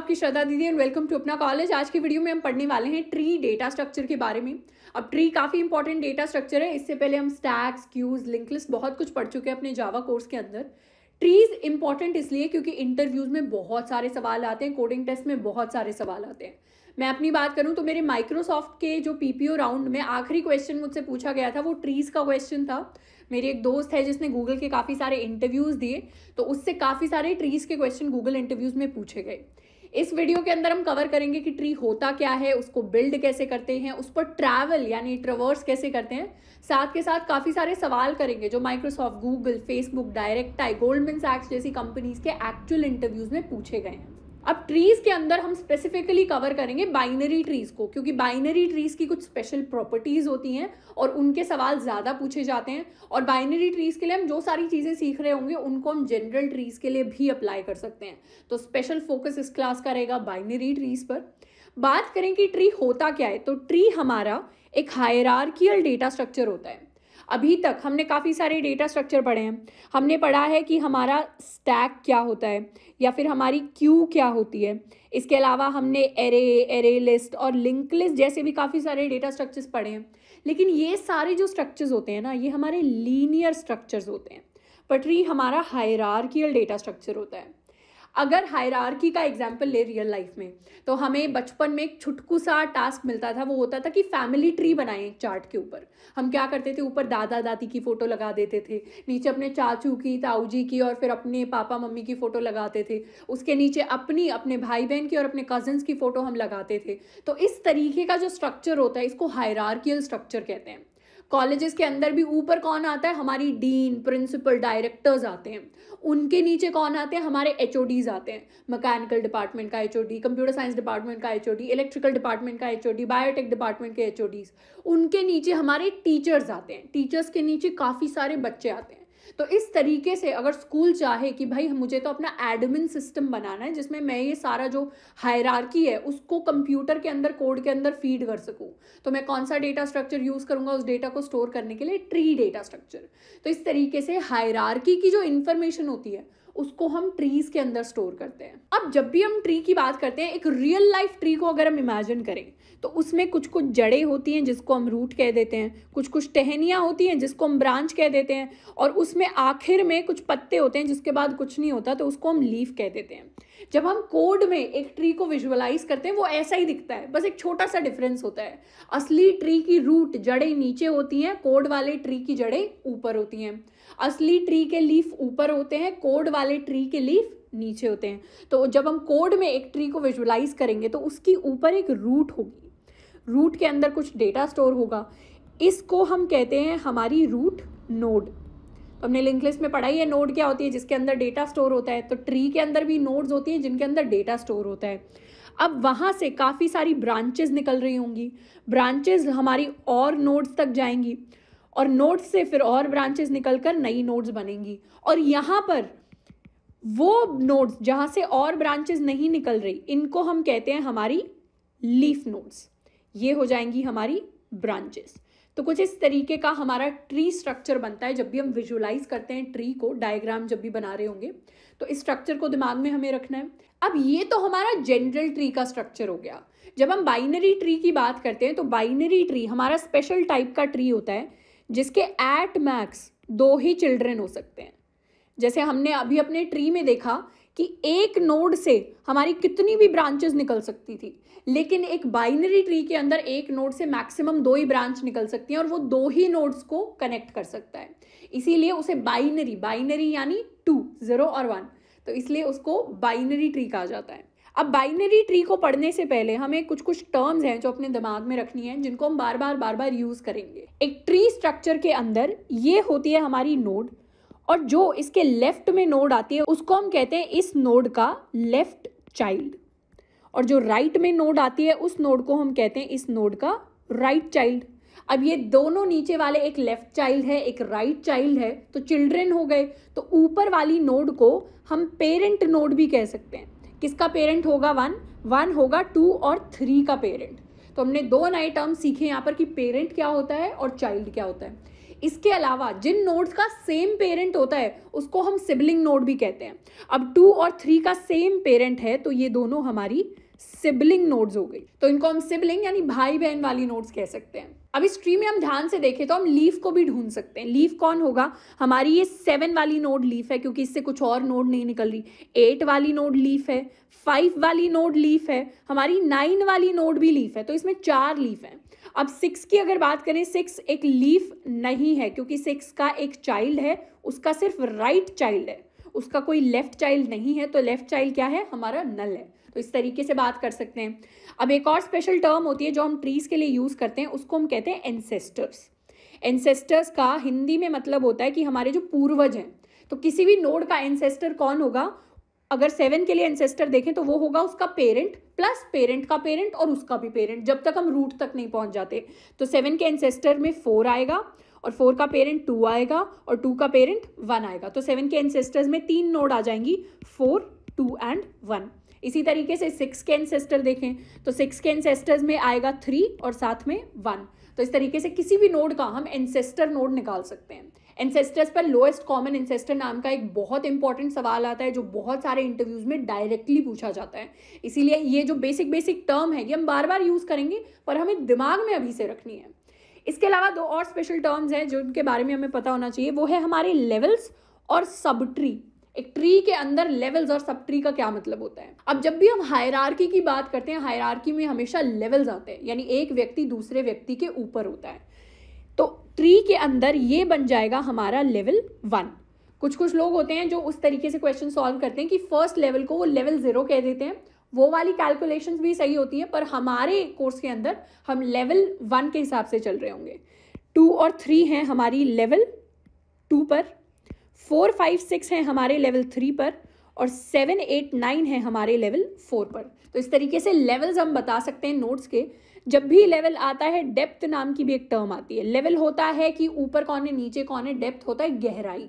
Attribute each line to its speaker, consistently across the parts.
Speaker 1: आपकी श्रद्धा दीदी and welcome to Apna college आज की वीडियो में हम पढ़ने वाले हैं ट्री डेटा स्ट्रक्चर के बारे में अब ट्री काफ़ी इंपॉर्टेंट डेटा स्ट्रक्चर है इससे पहले हम स्टैक्स क्यूज लिंक बहुत कुछ पढ़ चुके हैं अपने जावा कोर्स के अंदर ट्रीज इंपॉर्टेंट इसलिए क्योंकि इंटरव्यूज में बहुत सारे सवाल आते हैं कोडिंग टेस्ट में बहुत सारे सवाल आते हैं मैं अपनी बात करूं तो मेरे माइक्रोसॉफ्ट के जो पीपीओ राउंड में आखिरी क्वेश्चन मुझसे पूछा गया था वो ट्रीज का क्वेश्चन था मेरे एक दोस्त है जिसने गूगल के काफ़ी सारे इंटरव्यूज़ दिए तो उससे काफ़ी सारे ट्रीज के क्वेश्चन गूगल इंटरव्यूज़ में पूछे गए इस वीडियो के अंदर हम कवर करेंगे कि ट्री होता क्या है उसको बिल्ड कैसे करते हैं उस पर ट्रैवल यानी ट्रवर्स कैसे करते हैं साथ के साथ काफ़ी सारे सवाल करेंगे जो Microsoft Google Facebook Directi Goldman सैक्स जैसी कंपनीज के एक्चुअल इंटरव्यूज में पूछे गए हैं अब ट्रीज़ के अंदर हम स्पेसिफिकली कवर करेंगे बाइनरी ट्रीज़ को क्योंकि बाइनरी ट्रीज़ की कुछ स्पेशल प्रॉपर्टीज़ होती हैं और उनके सवाल ज़्यादा पूछे जाते हैं और बाइनरी ट्रीज़ के लिए हम जो सारी चीज़ें सीख रहे होंगे उनको हम जनरल ट्रीज़ के लिए भी अप्लाई कर सकते हैं तो स्पेशल फोकस इस क्लास का रहेगा बाइनरी ट्रीज़ पर बात करें कि ट्री होता क्या है तो ट्री हमारा एक हायरार्कियल डेटा स्ट्रक्चर होता है अभी तक हमने काफ़ी सारे डेटा स्ट्रक्चर पढ़े हैं हमने पढ़ा है कि हमारा स्टैक क्या होता है या फिर हमारी क्यू क्या होती है इसके अलावा हमने एरे एरे लिस्ट और लिंक लिस्ट जैसे भी काफ़ी सारे डेटा स्ट्रक्चर्स पढ़े हैं लेकिन ये सारे जो स्ट्रक्चर्स होते हैं ना ये हमारे लीनियर स्ट्रक्चर्स होते हैं पटरी हमारा हायरार्कियल डेटा स्ट्रक्चर होता है अगर हायरार्की का एग्जाम्पल ले रियल लाइफ में तो हमें बचपन में एक छुटकू सा टास्क मिलता था वो होता था कि फैमिली ट्री बनाएं एक चार्ट के ऊपर हम क्या करते थे ऊपर दादा दादी की फ़ोटो लगा देते थे नीचे अपने चाचू की ताऊ जी की और फिर अपने पापा मम्मी की फ़ोटो लगाते थे उसके नीचे अपनी अपने भाई बहन की और अपने कजन्स की फ़ोटो हम लगाते थे तो इस तरीके का जो स्ट्रक्चर होता है इसको हायरार्कियल स्ट्रक्चर कहते हैं कॉलेजेस के अंदर भी ऊपर कौन आता है हमारी डीन प्रिंसिपल डायरेक्टर्स आते हैं उनके नीचे कौन आते हैं हमारे एच आते हैं मैकेनिकल डिपार्टमेंट का एच कंप्यूटर साइंस डिपार्टमेंट का एच इलेक्ट्रिकल डिपार्टमेंट का एच बायोटेक डिपार्टमेंट के एच उनके नीचे हमारे टीचर्स आते हैं टीचर्स के नीचे काफ़ी सारे बच्चे आते हैं तो इस तरीके से अगर स्कूल चाहे कि भाई मुझे तो अपना एडमिन सिस्टम बनाना है जिसमें मैं ये सारा जो हायरार्की है उसको कंप्यूटर के अंदर कोड के अंदर फीड कर सकूँ तो मैं कौन सा डेटा स्ट्रक्चर यूज़ करूँगा उस डेटा को स्टोर करने के लिए ट्री डेटा स्ट्रक्चर तो इस तरीके से हायरार्की की जो इन्फॉर्मेशन होती है उसको हम ट्रीज के अंदर स्टोर करते हैं अब जब भी हम ट्री की बात करते हैं एक रियल लाइफ ट्री को अगर हम इमेजिन करें तो उसमें कुछ कुछ जड़ें होती हैं जिसको हम रूट कह देते हैं कुछ कुछ टहनियाँ होती हैं जिसको हम ब्रांच कह देते हैं और उसमें आखिर में कुछ पत्ते होते हैं जिसके बाद कुछ नहीं होता तो उसको हम लीफ कह देते हैं जब हम कोड में एक ट्री को विजुअलाइज करते हैं वो ऐसा ही दिखता है बस एक छोटा सा डिफरेंस होता है असली ट्री की रूट जड़ें नीचे होती हैं कोड वाले ट्री की जड़ें ऊपर होती हैं असली ट्री के लीफ ऊपर होते हैं कोड वाले ट्री के लीफ नीचे होते हैं तो जब हम कोड में एक ट्री को विजुअलाइज करेंगे तो उसकी ऊपर एक रूट होगी रूट के अंदर कुछ डेटा स्टोर होगा इसको हम कहते हैं हमारी रूट नोड हमने लिंक लिस्ट में पढ़ाई है नोड क्या होती है जिसके अंदर डेटा स्टोर होता है तो ट्री के अंदर भी नोड्स होती हैं जिनके अंदर डेटा स्टोर होता है अब वहाँ से काफ़ी सारी ब्रांचेज निकल रही होंगी ब्रांचेज हमारी और नोड्स तक जाएंगी और नोड्स से फिर और ब्रांचेज निकल कर नई नोड्स बनेंगी और यहाँ पर वो नोड्स जहाँ से और ब्रांचेज नहीं निकल रही इनको हम कहते हैं हमारी लीफ नोड्स ये हो जाएंगी हमारी ब्रांचेस तो कुछ इस तरीके का हमारा ट्री स्ट्रक्चर बनता है जब भी हम विजुअलाइज करते हैं ट्री को डायग्राम जब भी बना रहे होंगे तो इस स्ट्रक्चर को दिमाग में हमें रखना है अब ये तो हमारा जनरल ट्री का स्ट्रक्चर हो गया जब हम बाइनरी ट्री की बात करते हैं तो बाइनरी ट्री हमारा स्पेशल टाइप का ट्री होता है जिसके एट मैक्स दो ही चिल्ड्रन हो सकते हैं जैसे हमने अभी अपने ट्री में देखा कि एक नोड से हमारी कितनी भी ब्रांचेस निकल सकती थी लेकिन एक बाइनरी ट्री के अंदर एक नोड से मैक्सिमम दो ही ब्रांच निकल सकती हैं और वो दो ही नोड्स को कनेक्ट कर सकता है इसीलिए उसे बाइनरी बाइनरी यानी टू ज़ीरो और वन तो इसलिए उसको बाइनरी ट्री कहा जाता है अब बाइनरी ट्री को पढ़ने से पहले हमें कुछ कुछ टर्म्स हैं जो अपने दिमाग में रखनी है जिनको हम बार बार बार बार यूज़ करेंगे एक ट्री स्ट्रक्चर के अंदर ये होती है हमारी नोड और जो इसके लेफ्ट में नोड आती है उसको हम कहते हैं इस नोड का लेफ्ट चाइल्ड और जो राइट में नोड आती है उस नोड को हम कहते हैं इस नोड का राइट चाइल्ड अब ये दोनों नीचे वाले एक लेफ्ट चाइल्ड है एक राइट right चाइल्ड है तो चिल्ड्रेन हो गए तो ऊपर वाली नोड को हम पेरेंट नोड भी कह सकते हैं किसका पेरेंट होगा वन वन होगा टू और थ्री का पेरेंट तो हमने दो नए टर्म सीखे यहाँ पर कि पेरेंट क्या होता है और चाइल्ड क्या होता है इसके अलावा जिन नोड्स का सेम पेरेंट होता है उसको हम सिबलिंग नोड भी कहते हैं अब टू और थ्री का सेम पेरेंट है तो ये दोनों हमारी सिबलिंग नोड्स हो गई तो इनको हम सिबलिंग यानी भाई बहन वाली नोड्स कह सकते हैं अब इस ट्री में हम ध्यान से देखें तो हम लीफ को भी ढूंढ सकते हैं लीफ कौन होगा हमारी ये सेवन वाली नोड लीफ है क्योंकि इससे कुछ और नोड नहीं निकल रही एट वाली नोड लीफ है फाइव वाली नोड लीफ है हमारी नाइन वाली नोड भी लीफ है तो इसमें चार लीफ हैं अब सिक्स की अगर बात करें सिक्स एक लीफ नहीं है क्योंकि सिक्स का एक चाइल्ड है उसका सिर्फ राइट right चाइल्ड है उसका कोई लेफ्ट चाइल्ड नहीं है तो लेफ्ट चाइल्ड क्या है हमारा नल है तो इस तरीके से बात कर सकते हैं अब एक और स्पेशल टर्म होती है जो हम ट्रीज के लिए यूज़ करते हैं उसको हम कहते हैं एनसेस्टर्स एनसेस्टर्स का हिंदी में मतलब होता है कि हमारे जो पूर्वज हैं तो किसी भी नोड का एनसेस्टर कौन होगा अगर सेवन के लिए एंसेस्टर देखें तो वो होगा उसका पेरेंट प्लस पेरेंट का पेरेंट और उसका भी पेरेंट जब तक हम रूट तक नहीं पहुंच जाते तो सेवन के एंसेस्टर में फोर आएगा और फोर का पेरेंट टू आएगा और टू का पेरेंट वन आएगा तो सेवन के एंसेस्टर्स में तीन नोड आ जाएंगी फोर टू एंड वन इसी तरीके से सिक्स के एंसेस्टर देखें तो सिक्स के एंसेस्टर्स में आएगा थ्री और साथ में वन तो इस तरीके से किसी भी नोड का हम एंसेस्टर नोड निकाल सकते हैं एंसेस्टर्स पर लोएस्ट कॉमन एंसेस्टर नाम का एक बहुत इंपॉर्टेंट सवाल आता है जो बहुत सारे इंटरव्यूज में डायरेक्टली पूछा जाता है इसीलिए ये जो बेसिक बेसिक टर्म है ये हम बार बार यूज़ करेंगे पर हमें दिमाग में अभी से रखनी है इसके अलावा दो और स्पेशल टर्म्स हैं जिनके बारे में हमें पता होना चाहिए वो है हमारे लेवल्स और सब ट्री एक ट्री के अंदर लेवल्स और सब ट्री का क्या मतलब होता है अब जब भी हम हायरार्की की बात करते हैं हायरार्की में हमेशा लेवल्स आते हैं यानी एक व्यक्ति दूसरे व्यक्ति के ऊपर होता है ट्री के अंदर ये बन जाएगा हमारा लेवल वन कुछ कुछ लोग होते हैं जो उस तरीके से क्वेश्चन सॉल्व करते हैं कि फर्स्ट लेवल को वो लेवल ज़ीरो कह देते हैं वो वाली कैलकुलेशन भी सही होती हैं पर हमारे कोर्स के अंदर हम लेवल वन के हिसाब से चल रहे होंगे टू और थ्री हैं हमारी लेवल टू पर फोर फाइव सिक्स हैं हमारे लेवल थ्री पर और सेवन एट नाइन है हमारे लेवल फोर पर तो इस तरीके से लेवल्स हम बता सकते हैं नोट्स के जब भी लेवल आता है डेप्थ नाम की भी एक टर्म आती है लेवल होता है कि ऊपर कौन है नीचे कौन है डेप्थ होता है गहराई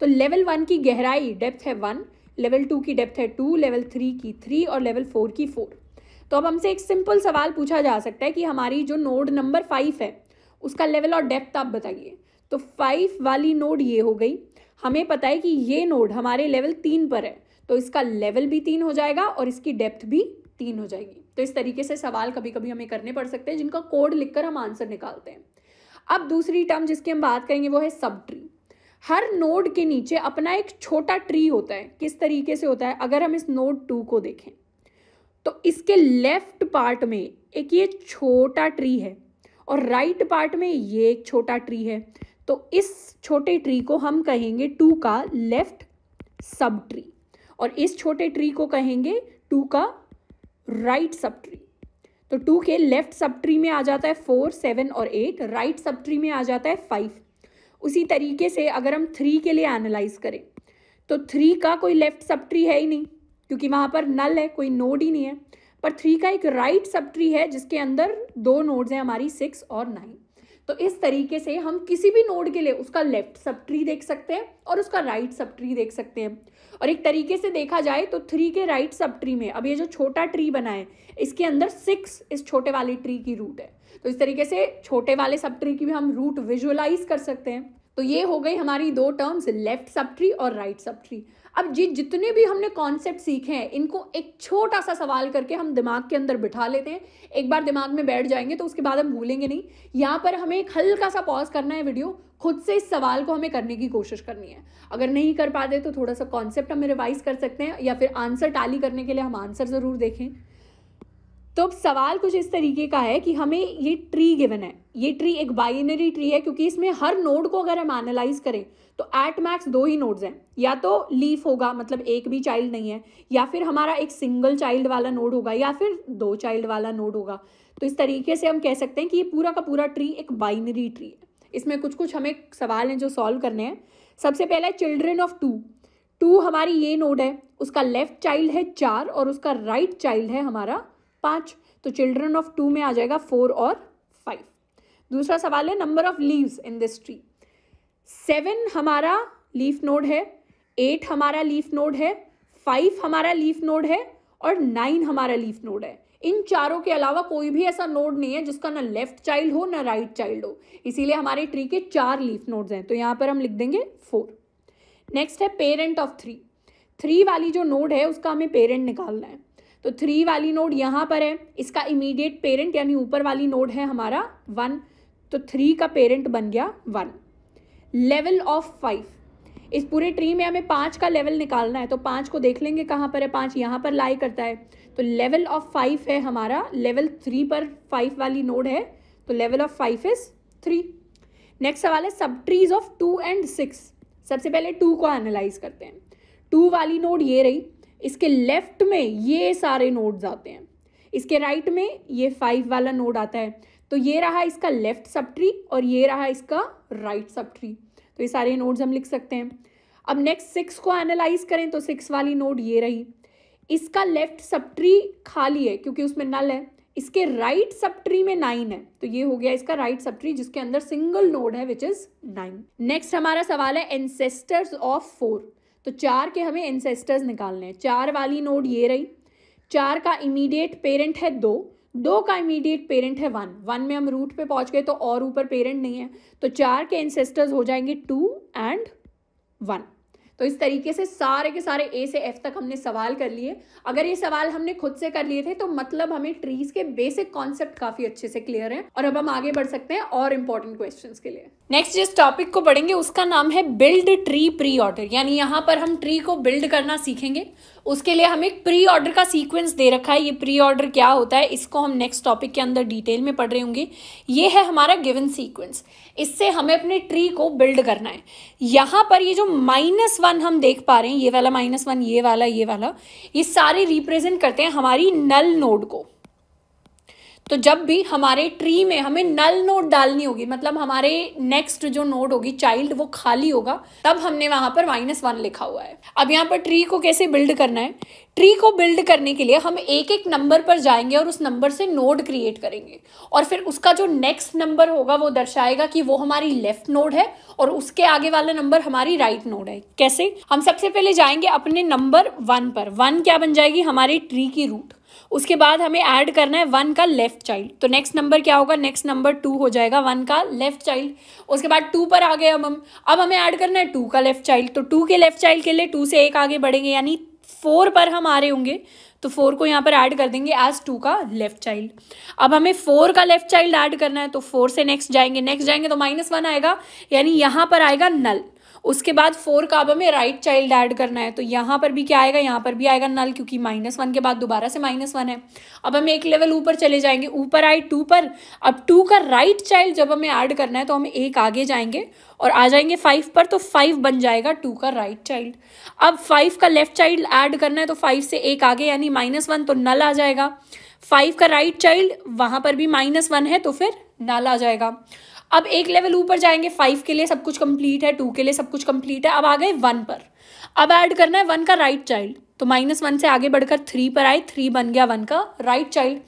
Speaker 1: तो लेवल वन की गहराई डेप्थ है वन लेवल टू की डेप्थ है टू लेवल थ्री की थ्री और लेवल फोर की फोर तो अब हमसे एक सिंपल सवाल पूछा जा सकता है कि हमारी जो नोड नंबर फाइव है उसका लेवल और डेप्थ आप बताइए तो फाइव वाली नोड ये हो गई हमें पता है कि ये नोड हमारे लेवल तीन पर है तो इसका लेवल भी तीन हो जाएगा और इसकी डेप्थ भी तीन हो जाएगी तो इस तरीके से सवाल कभी कभी हमें करने पड़ सकते हैं जिनका कोड लिखकर हम आंसर निकालते हैं अब दूसरी टर्म जिसकी हम बात करेंगे वो है सब ट्री हर नोड के नीचे अपना एक छोटा ट्री होता है किस तरीके से होता है अगर हम इस नोड टू को देखें तो इसके लेफ्ट पार्ट में एक ये छोटा ट्री है और राइट right पार्ट में ये एक छोटा ट्री है तो इस छोटे ट्री को हम कहेंगे टू का लेफ्ट सब ट्री और इस छोटे ट्री को कहेंगे टू का राइट सब ट्री तो टू के लेफ्ट सब ट्री में आ जाता है फोर सेवन और एट राइट सब ट्री में आ जाता है फाइव उसी तरीके से अगर हम थ्री के लिए एनालाइज करें तो थ्री का कोई लेफ्ट सब ट्री है ही नहीं क्योंकि वहां पर नल है कोई नोड ही नहीं है पर थ्री का एक राइट सब ट्री है जिसके अंदर दो नोड्स हैं हमारी सिक्स और नाइन तो इस तरीके से हम किसी भी नोड के लिए उसका लेफ्ट सब ट्री देख सकते हैं और उसका राइट सब ट्री देख सकते हैं और एक तरीके से देखा जाए तो थ्री के राइट सब ट्री में अब ये जो छोटा ट्री बना है इसके अंदर सिक्स इस छोटे वाले ट्री की रूट है तो इस तरीके से छोटे वाले सब ट्री की भी हम रूट विजुअलाइज कर सकते हैं तो ये हो गई हमारी दो टर्म्स लेफ्ट सब ट्री और राइट सब ट्री अब जी जितने भी हमने कॉन्सेप्ट सीखे हैं इनको एक छोटा सा सवाल करके हम दिमाग के अंदर बिठा लेते हैं एक बार दिमाग में बैठ जाएंगे तो उसके बाद हम भूलेंगे नहीं यहाँ पर हमें एक हल्का सा पॉज करना है वीडियो खुद से इस सवाल को हमें करने की कोशिश करनी है अगर नहीं कर पाते तो थोड़ा सा कॉन्सेप्ट हमें रिवाइज कर सकते हैं या फिर आंसर टाली करने के लिए हम आंसर ज़रूर देखें तो अब सवाल कुछ इस तरीके का है कि हमें ये ट्री गिवन है ये ट्री एक बाइनरी ट्री है क्योंकि इसमें हर नोड को अगर हम एनालाइज करें तो एट मैक्स दो ही नोड्स हैं या तो लीफ होगा मतलब एक भी चाइल्ड नहीं है या फिर हमारा एक सिंगल चाइल्ड वाला नोड होगा या फिर दो चाइल्ड वाला नोड होगा तो इस तरीके से हम कह सकते हैं कि ये पूरा का पूरा ट्री एक बाइनरी ट्री है इसमें कुछ कुछ हमें सवाल हैं जो सॉल्व करने हैं सबसे पहला है चिल्ड्रेन ऑफ टू टू हमारी ये नोड है उसका लेफ्ट चाइल्ड है चार और उसका राइट right चाइल्ड है हमारा पाँच तो चिल्ड्रन ऑफ टू में आ जाएगा फोर और फाइव दूसरा सवाल है number of leaves in this tree seven हमारा लीफ नोड है एट हमारा लीफ नोड है फाइव हमारा लीफ नोड है और नाइन हमारा लीफ नोड है इन चारों के अलावा कोई भी ऐसा नोड नहीं है जिसका ना लेफ्ट चाइल्ड हो ना राइट चाइल्ड हो इसीलिए हमारे ट्री के चार लीफ नोड्स हैं तो यहाँ पर हम लिख देंगे फोर नेक्स्ट है पेरेंट ऑफ थ्री थ्री वाली जो नोड है उसका हमें पेरेंट निकालना है तो थ्री वाली नोड यहाँ पर है इसका इमीडिएट पेरेंट यानी ऊपर वाली नोड है हमारा वन तो थ्री का पेरेंट बन गया वन लेवल ऑफ फाइव इस पूरे ट्री में हमें पाँच का लेवल निकालना है तो पाँच को देख लेंगे कहाँ पर है पाँच यहाँ पर लाई करता है तो लेवल ऑफ फाइव है हमारा लेवल थ्री पर फाइव वाली नोड है तो level of five is three next सवाल है subtrees of two and six सबसे पहले टू को एनालाइज करते हैं टू वाली नोड ये रही इसके लेफ्ट में ये सारे नोड्स आते हैं इसके राइट right में ये फाइव वाला नोड आता है तो ये रहा इसका लेफ्ट सब ट्री और ये रहा इसका राइट right सब ट्री तो ये सारे नोड्स हम लिख सकते हैं अब नेक्स्ट सिक्स को एनालाइज करें तो सिक्स वाली नोड ये रही इसका लेफ्ट सब ट्री खाली है क्योंकि उसमें नल है इसके राइट right सब ट्री में नाइन है तो ये हो गया इसका राइट right सब ट्री जिसके अंदर सिंगल नोड है विच इज नाइन नेक्स्ट हमारा सवाल है एनसेस्टर्स ऑफ फोर तो चार के हमें एंसेस्टर्स निकालने हैं चार वाली नोड ये रही चार का इमीडिएट पेरेंट है दो दो का इमीडिएट पेरेंट है वन वन में हम रूट पे पहुंच गए तो और ऊपर पेरेंट नहीं है तो चार के एंसेस्टर्स हो जाएंगे टू एंड वन तो इस तरीके से सारे के सारे ए से एफ तक हमने सवाल कर लिए अगर ये सवाल हमने खुद से कर लिए थे तो मतलब हमें ट्रीज के बेसिक कॉन्सेप्ट काफी अच्छे से क्लियर है और अब हम आगे बढ़ सकते हैं और इम्पोर्टेंट क्वेश्चन के लिए नेक्स्ट जिस टॉपिक को पढ़ेंगे उसका नाम है बिल्ड ट्री प्री ऑर्डर यानी यहाँ पर हम ट्री को बिल्ड करना सीखेंगे उसके लिए हमें प्री ऑर्डर का सीक्वेंस दे रखा है ये प्री ऑर्डर क्या होता है इसको हम नेक्स्ट टॉपिक के अंदर डिटेल में पढ़ रहे होंगे ये है हमारा गिवन सीक्वेंस इससे हमें अपने ट्री को बिल्ड करना है यहां पर ये जो माइनस वन हम देख पा रहे हैं ये वाला माइनस वन ये वाला ये वाला ये सारे रिप्रेजेंट करते हैं हमारी नल नोड को तो जब भी हमारे ट्री में हमें नल नोड डालनी होगी मतलब हमारे नेक्स्ट जो नोड होगी चाइल्ड वो खाली होगा तब हमने वहां पर माइनस वन लिखा हुआ है अब यहाँ पर ट्री को कैसे बिल्ड करना है ट्री को बिल्ड करने के लिए हम एक एक नंबर पर जाएंगे और उस नंबर से नोड क्रिएट करेंगे और फिर उसका जो नेक्स्ट नंबर होगा वो दर्शाएगा कि वो हमारी लेफ्ट नोड है और उसके आगे वाला नंबर हमारी राइट right नोड है कैसे हम सबसे पहले जाएंगे अपने नंबर वन पर वन क्या बन जाएगी हमारी ट्री की रूट उसके बाद हमें ऐड करना है वन का लेफ्ट चाइल्ड तो नेक्स्ट नंबर क्या होगा नेक्स्ट नंबर टू हो जाएगा वन का लेफ्ट चाइल्ड उसके बाद टू पर आ गए अब हम अब हमें ऐड करना है टू का लेफ्ट चाइल्ड तो टू के लेफ्ट चाइल्ड के लिए टू से एक आगे बढ़ेंगे यानी फोर पर हम आ रहे होंगे तो फोर को यहाँ पर ऐड कर देंगे एज टू का लेफ्ट चाइल्ड अब हमें फोर का लेफ्ट चाइल्ड ऐड करना है तो फोर से नेक्स्ट जाएंगे नेक्स्ट जाएंगे तो माइनस वन आएगा यानी यहाँ पर आएगा नल उसके बाद फोर का अब हमें राइट चाइल्ड ऐड करना है तो यहाँ पर भी क्या आएगा यहाँ पर भी आएगा नल क्योंकि माइनस वन के बाद दोबारा से माइनस वन है अब हम एक लेवल ऊपर चले जाएंगे ऊपर आए टू पर अब टू का राइट चाइल्ड जब हमें ऐड करना है तो हम एक आगे जाएंगे और आ जाएंगे फाइव पर तो फाइव बन जाएगा टू का राइट चाइल्ड अब फाइव का लेफ्ट चाइल्ड ऐड करना है तो फाइव से एक आगे यानी माइनस वन तो नल आ जाएगा फाइव का राइट चाइल्ड वहां पर भी माइनस वन है तो फिर नल आ जाएगा अब एक लेवल ऊपर जाएंगे फाइव के लिए सब कुछ कंप्लीट है टू के लिए सब कुछ कंप्लीट है अब आ गए वन पर अब ऐड करना है वन का राइट चाइल्ड तो माइनस वन से आगे बढ़कर थ्री पर आए थ्री बन गया वन का राइट चाइल्ड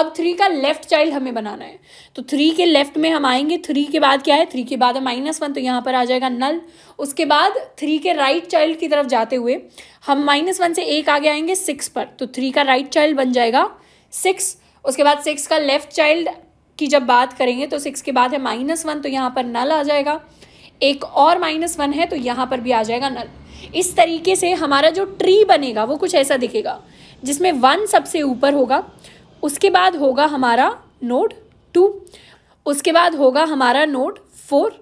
Speaker 1: अब थ्री का लेफ्ट चाइल्ड हमें बनाना है तो थ्री के लेफ्ट में हम आएंगे थ्री के बाद क्या है थ्री के बाद माइनस वन तो यहाँ पर आ जाएगा नल उसके बाद थ्री के राइट चाइल्ड की तरफ जाते हुए हम माइनस वन से एक आगे आएंगे सिक्स पर तो थ्री का राइट चाइल्ड बन जाएगा सिक्स उसके बाद सिक्स का लेफ्ट चाइल्ड की जब बात करेंगे तो सिक्स के बाद है माइनस वन तो यहाँ पर नल आ जाएगा एक और माइनस वन है तो यहाँ पर भी आ जाएगा नल इस तरीके से हमारा जो ट्री बनेगा वो कुछ ऐसा दिखेगा जिसमें वन सबसे ऊपर होगा उसके बाद होगा हमारा नोड टू उसके बाद होगा हमारा नोड फोर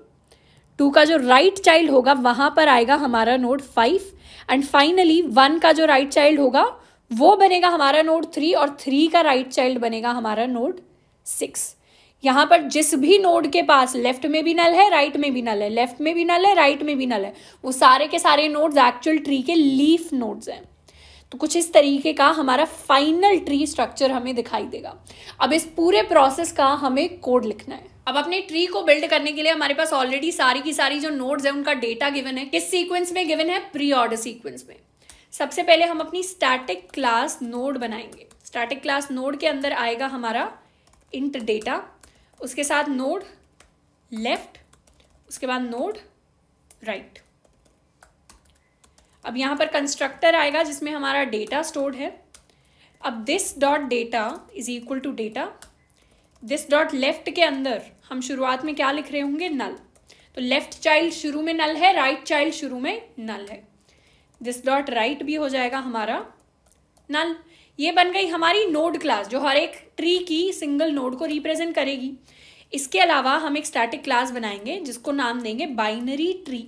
Speaker 1: टू का जो राइट right चाइल्ड होगा वहाँ पर आएगा हमारा node five and finally one का जो राइट right चाइल्ड होगा वो बनेगा हमारा नोड थ्री और थ्री का राइट right चाइल्ड बनेगा हमारा नोड सिक्स यहाँ पर जिस भी नोड के पास लेफ्ट में भी नल है राइट में भी नल है लेफ्ट में भी नल है राइट में भी नल है वो सारे के सारे नोड्स एक्चुअल ट्री के लीफ नोड्स हैं तो कुछ इस तरीके का हमारा फाइनल ट्री स्ट्रक्चर हमें दिखाई देगा अब इस पूरे प्रोसेस का हमें कोड लिखना है अब अपने ट्री को बिल्ड करने के लिए हमारे पास ऑलरेडी सारी की सारी जो नोड्स है उनका डेटा गिवन है किस सीक्वेंस में गिवन है प्री ऑर्डर सीक्वेंस में सबसे पहले हम अपनी स्टैटिक क्लास नोड बनाएंगे स्टैटिक क्लास नोड के अंदर आएगा हमारा इंट डेटा उसके साथ नोड लेफ्ट उसके बाद नोड राइट अब यहाँ पर कंस्ट्रक्टर आएगा जिसमें हमारा डेटा स्टोर्ड है अब this dot data is equal to data this dot left के अंदर हम शुरुआत में क्या लिख रहे होंगे नल तो लेफ्ट चाइल्ड शुरू में नल है राइट right चाइल्ड शुरू में नल है दिस डॉट राइट भी हो जाएगा हमारा नल ये बन गई हमारी नोड क्लास जो हर एक ट्री की सिंगल नोड को रिप्रेजेंट करेगी इसके अलावा हम एक स्टैटिक क्लास बनाएंगे जिसको नाम देंगे बाइनरी ट्री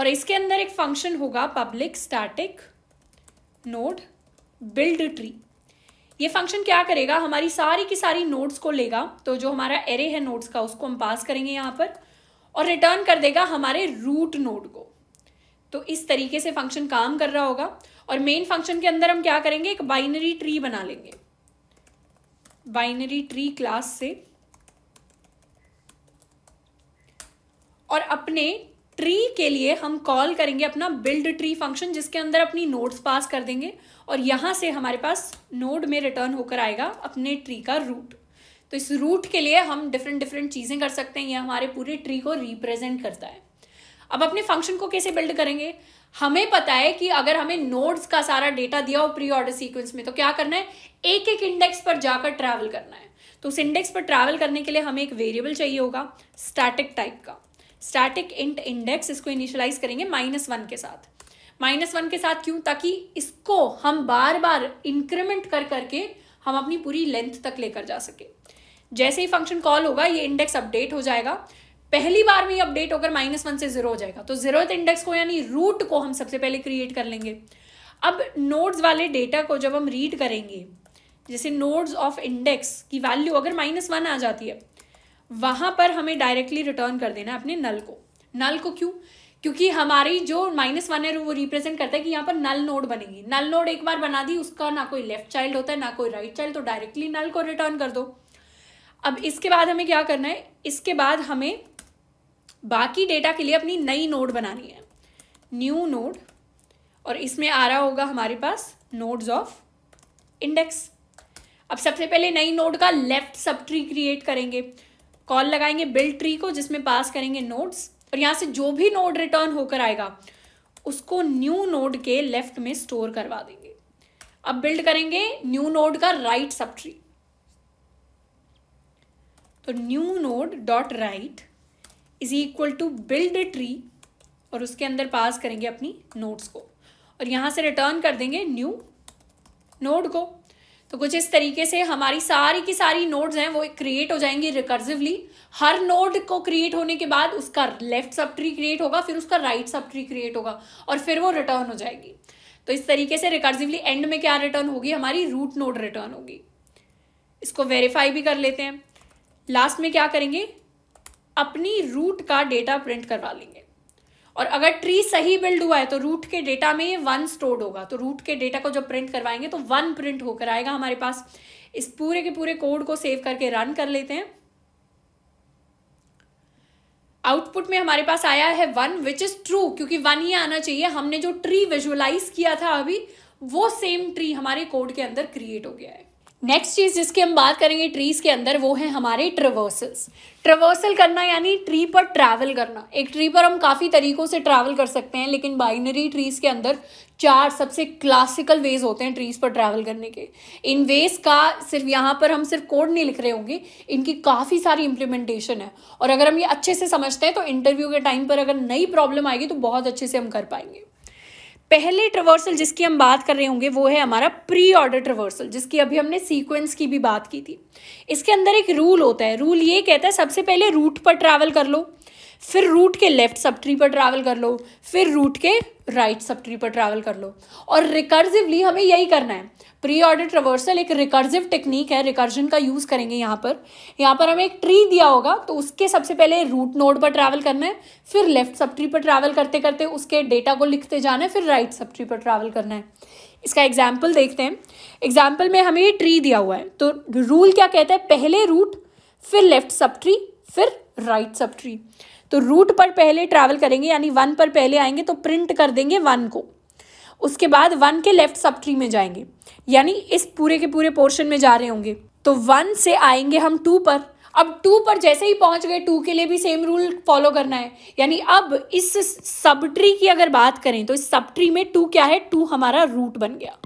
Speaker 1: और इसके अंदर एक फंक्शन होगा public static node build tree ये फंक्शन क्या करेगा हमारी सारी की सारी नोट्स को लेगा तो जो हमारा एरे है नोट्स का उसको हम पास करेंगे यहाँ पर और रिटर्न कर देगा हमारे रूट नोड को तो इस तरीके से फंक्शन काम कर रहा होगा और मेन फंक्शन के अंदर हम क्या करेंगे एक बाइनरी ट्री बना लेंगे बाइनरी ट्री क्लास से और अपने ट्री के लिए हम कॉल करेंगे अपना बिल्ड ट्री फंक्शन जिसके अंदर अपनी नोड्स पास कर देंगे और यहां से हमारे पास नोड में रिटर्न होकर आएगा अपने ट्री का रूट तो इस रूट के लिए हम डिफरेंट डिफरेंट चीज़ें कर सकते हैं ये हमारे पूरे ट्री को रिप्रेजेंट करता है अब अपने फंक्शन को कैसे बिल्ड करेंगे हमें पता है कि अगर हमें नोड्स का सारा डेटा दिया हो प्री ऑर्डर सीक्वेंस में तो क्या करना है एक एक इंडेक्स पर जाकर ट्रैवल करना है तो उस इंडेक्स पर ट्रैवल करने के लिए हमें एक वेरिएबल चाहिए होगा स्टैटिक टाइप का स्टैटिक इंट इंडेक्स इसको इनिशियलाइज करेंगे माइनस वन के साथ माइनस वन के साथ क्यों ताकि इसको हम बार बार इंक्रीमेंट कर करके हम अपनी पूरी लेंथ तक लेकर जा सके जैसे ही फंक्शन कॉल होगा ये इंडेक्स अपडेट हो जाएगा पहली बार में अपडेट होकर माइनस वन से जीरो हो जाएगा तो जीरो इंडेक्स को यानी रूट को हम सबसे पहले क्रिएट कर लेंगे अब नोड्स वाले डेटा को जब हम रीड करेंगे जैसे नोड्स ऑफ इंडेक्स की वैल्यू अगर माइनस वन आ जाती है वहां पर हमें डायरेक्टली रिटर्न कर देना है अपने नल को नल को क्यों क्योंकि हमारी जो माइनस वन है वो रिप्रेजेंट करता है कि यहाँ पर नल नोड बनेगी नल नोड एक बार बना दी उसका ना कोई लेफ्ट चाइल्ड होता है ना कोई राइट right चाइल्ड तो डायरेक्टली नल को रिटर्न कर दो अब इसके बाद हमें क्या करना है इसके बाद हमें बाकी डेटा के लिए अपनी नई नोड बनानी है न्यू नोड और इसमें आ रहा होगा हमारे पास नोड्स ऑफ इंडेक्स अब सबसे पहले नई नोड का लेफ्ट सब ट्री क्रिएट करेंगे कॉल लगाएंगे बिल्ड ट्री को जिसमें पास करेंगे नोड्स और यहाँ से जो भी नोड रिटर्न होकर आएगा उसको न्यू नोड के लेफ्ट में स्टोर करवा देंगे अब बिल्ड करेंगे न्यू नोड का राइट सब ट्री तो new node dot right is equal to build a tree और उसके अंदर पास करेंगे अपनी नोट्स को और यहाँ से रिटर्न कर देंगे न्यू नोड को तो कुछ इस तरीके से हमारी सारी की सारी नोड्स हैं वो क्रिएट हो जाएंगी रिकर्सिवली हर नोड को क्रिएट होने के बाद उसका लेफ्ट सब ट्री क्रिएट होगा फिर उसका right right subtree create होगा और फिर वो रिटर्न हो जाएगी तो इस तरीके से रिकर्सिवली एंड में क्या रिटर्न होगी हमारी रूट नोड रिटर्न होगी इसको वेरीफाई भी कर लेते हैं लास्ट में क्या करेंगे अपनी रूट का डेटा प्रिंट करवा लेंगे और अगर ट्री सही बिल्ड हुआ है तो रूट के डेटा में वन स्टोर्ड होगा तो रूट के डेटा को जब प्रिंट करवाएंगे तो वन प्रिंट होकर आएगा हमारे पास इस पूरे के पूरे कोड को सेव करके रन कर लेते हैं आउटपुट में हमारे पास आया है वन विच इज ट्रू क्योंकि वन ही आना चाहिए हमने जो ट्री विजुअलाइज किया था अभी वो सेम ट्री हमारे कोड के अंदर क्रिएट हो गया है नेक्स्ट चीज़ जिसकी हम बात करेंगे ट्रीज़ के अंदर वो है हमारे ट्रवर्सल्स ट्रवर्सल करना यानी ट्री पर ट्रैवल करना एक ट्री पर हम काफ़ी तरीक़ों से ट्रैवल कर सकते हैं लेकिन बाइनरी ट्रीज़ के अंदर चार सबसे क्लासिकल वेज होते हैं ट्रीज़ पर ट्रैवल करने के इन वेज का सिर्फ यहाँ पर हम सिर्फ कोड नहीं लिख रहे होंगे इनकी काफ़ी सारी इम्प्लीमेंटेशन है और अगर हम ये अच्छे से समझते हैं तो इंटरव्यू के टाइम पर अगर नई प्रॉब्लम आएगी तो बहुत अच्छे से हम कर पाएंगे पहले ट्रवर्सल जिसकी हम बात कर रहे होंगे वो है हमारा प्री ऑर्डर ट्रवर्सल जिसकी अभी हमने सीक्वेंस की भी बात की थी इसके अंदर एक रूल होता है रूल ये कहता है सबसे पहले रूट पर ट्रैवल कर लो फिर रूट के लेफ्ट सब ट्री पर ट्रैवल कर लो फिर रूट के राइट सब ट्री पर ट्रैवल कर लो और रिकर्जिवली हमें यही करना है प्री ऑर्डर ट्रवर्सल एक रिकर्जिव टेक्निक है रिकर्जन का यूज़ करेंगे यहाँ पर यहाँ पर हमें एक ट्री दिया होगा तो उसके सबसे पहले रूट नोड पर ट्रैवल करना है फिर लेफ्ट सब ट्री पर ट्रैवल करते करते उसके डेटा को लिखते जाना है फिर राइट सब ट्री पर ट्रैवल करना है इसका एग्जाम्पल देखते हैं एग्जाम्पल में हमें ये ट्री दिया हुआ है तो रूल क्या कहता है पहले रूट फिर लेफ्ट सब ट्री फिर राइट सब ट्री तो रूट पर पहले ट्रैवल करेंगे यानी वन पर पहले आएंगे तो प्रिंट कर देंगे वन को उसके बाद वन के लेफ्ट सब ट्री में जाएंगे यानी इस पूरे के पूरे पोर्शन में जा रहे होंगे तो वन से आएंगे हम टू पर अब टू पर जैसे ही पहुंच गए टू के लिए भी सेम रूल फॉलो करना है यानी अब इस सब ट्री की अगर बात करें तो इस सब ट्री में टू क्या है टू हमारा रूट बन गया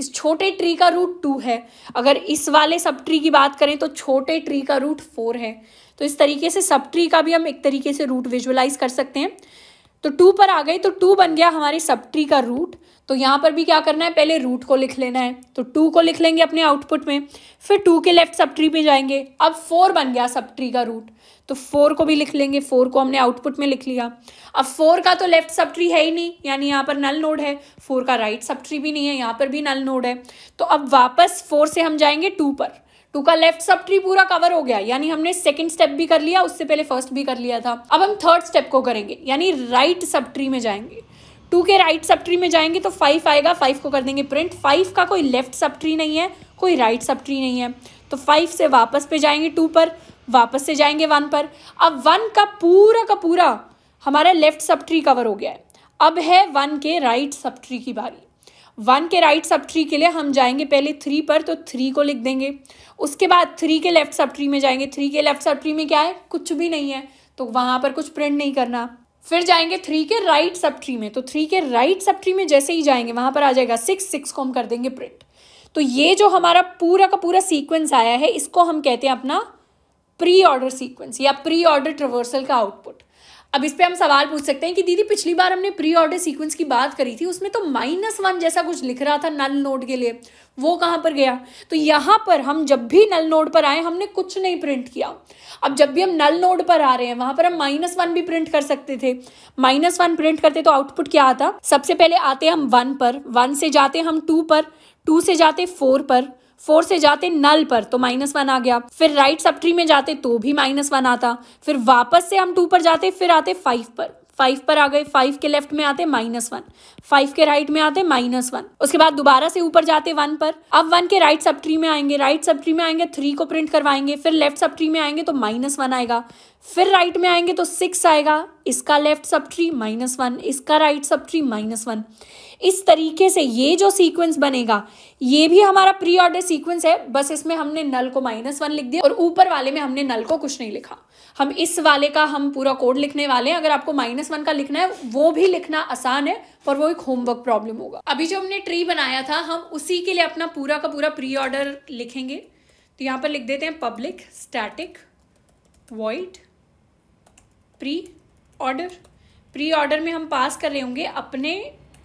Speaker 1: इस छोटे ट्री का रूट टू है अगर इस वाले सब ट्री की बात करें तो छोटे ट्री का रूट फोर है तो इस तरीके से सब ट्री का भी हम एक तरीके से रूट विजुअलाइज कर सकते हैं तो टू पर आ गई तो टू बन गया हमारे सब ट्री का रूट तो यहाँ पर भी क्या करना है पहले रूट को लिख लेना है तो टू को लिख लेंगे अपने आउटपुट में फिर टू के लेफ्ट सब ट्री पे जाएंगे अब फोर बन गया सब ट्री का रूट तो फोर को भी लिख लेंगे फोर को हमने आउटपुट में लिख लिया अब फोर का तो लेफ्ट सब ट्री है ही नहीं यानी यहाँ पर नल नोड है फोर का राइट सब ट्री भी नहीं है यहाँ पर भी नल नोड है तो अब वापस फोर से हम जाएंगे टू पर टू का लेफ्ट सब ट्री पूरा कवर हो गया यानी हमने सेकेंड स्टेप भी कर लिया उससे पहले फर्स्ट भी कर लिया था अब हम थर्ड स्टेप को करेंगे यानी राइट सब ट्री में जाएंगे टू के राइट सब ट्री में जाएंगे तो फाइव आएगा फाइव को कर देंगे प्रिंट फाइव का कोई लेफ्ट सब ट्री नहीं है कोई राइट सब ट्री नहीं है तो फाइव से वापस पे जाएंगे टू पर वापस से जाएंगे वन पर अब वन का पूरा का पूरा हमारा लेफ्ट सब ट्री कवर हो गया है अब है वन के राइट सब ट्री की बारी वन के राइट सब ट्री के लिए हम जाएंगे पहले थ्री पर तो थ्री को लिख देंगे उसके बाद थ्री के लेफ्ट सब ट्री में जाएंगे थ्री के लेफ्ट सब ट्री में क्या है कुछ भी नहीं है तो वहां पर कुछ प्रिंट नहीं करना फिर जाएंगे थ्री के राइट सब ट्री में तो थ्री के राइट सब ट्री में जैसे ही जाएंगे वहां पर आ जाएगा सिक्स सिक्स को हम कर देंगे प्रिंट तो ये जो हमारा पूरा का पूरा सीक्वेंस आया है इसको हम कहते हैं अपना प्री ऑर्डर सीक्वेंस या प्री ऑर्डर ट्रवर्सल का आउटपुट अब इस पर हम सवाल पूछ सकते हैं कि दीदी पिछली बार हमने प्री ऑर्डर सीक्वेंस की बात करी थी उसमें तो माइनस वन जैसा कुछ लिख रहा था नल नोड के लिए वो कहाँ पर गया तो यहाँ पर हम जब भी नल नोड पर आए हमने कुछ नहीं प्रिंट किया अब जब भी हम नल नोड पर आ रहे हैं वहाँ पर हम माइनस वन भी प्रिंट कर सकते थे माइनस वन प्रिंट करते तो आउटपुट क्या आता सबसे पहले आते हम वन पर वन से जाते हम टू पर टू से जाते फोर पर फोर से जाते नल पर तो माइनस वन आ गया फिर राइट सब ट्री में जाते तो भी माइनस वन आता फिर वापस से हम टू पर जाते फिर आते फाइव पर फाइव पर आ गए फाइव के लेफ्ट में आते माइनस वन फाइव के राइट में आते माइनस वन उसके बाद दोबारा से ऊपर जाते वन पर अब वन के राइट सब ट्री में आएंगे राइट सब ट्री में आएंगे थ्री को प्रिंट करवाएंगे फिर लेफ्ट सब ट्री में आएंगे तो माइनस वन आएगा फिर राइट में आएंगे तो सिक्स आएगा इसका लेफ्ट सब ट्री माइनस वन इसका राइट सब ट्री माइनस वन इस तरीके से ये जो सीक्वेंस बनेगा ये भी हमारा प्री ऑर्डर सीक्वेंस है बस इसमें हमने नल को माइनस वन लिख दिया और ऊपर वाले में हमने नल को कुछ नहीं लिखा हम इस वाले का हम पूरा कोड लिखने वाले हैं अगर आपको माइनस वन का लिखना है वो भी लिखना आसान है पर वो एक होमवर्क प्रॉब्लम होगा अभी जो हमने ट्री बनाया था हम उसी के लिए अपना पूरा का पूरा प्री ऑर्डर लिखेंगे तो यहाँ पर लिख देते हैं public static void pre order pre order में हम पास कर रहे होंगे अपने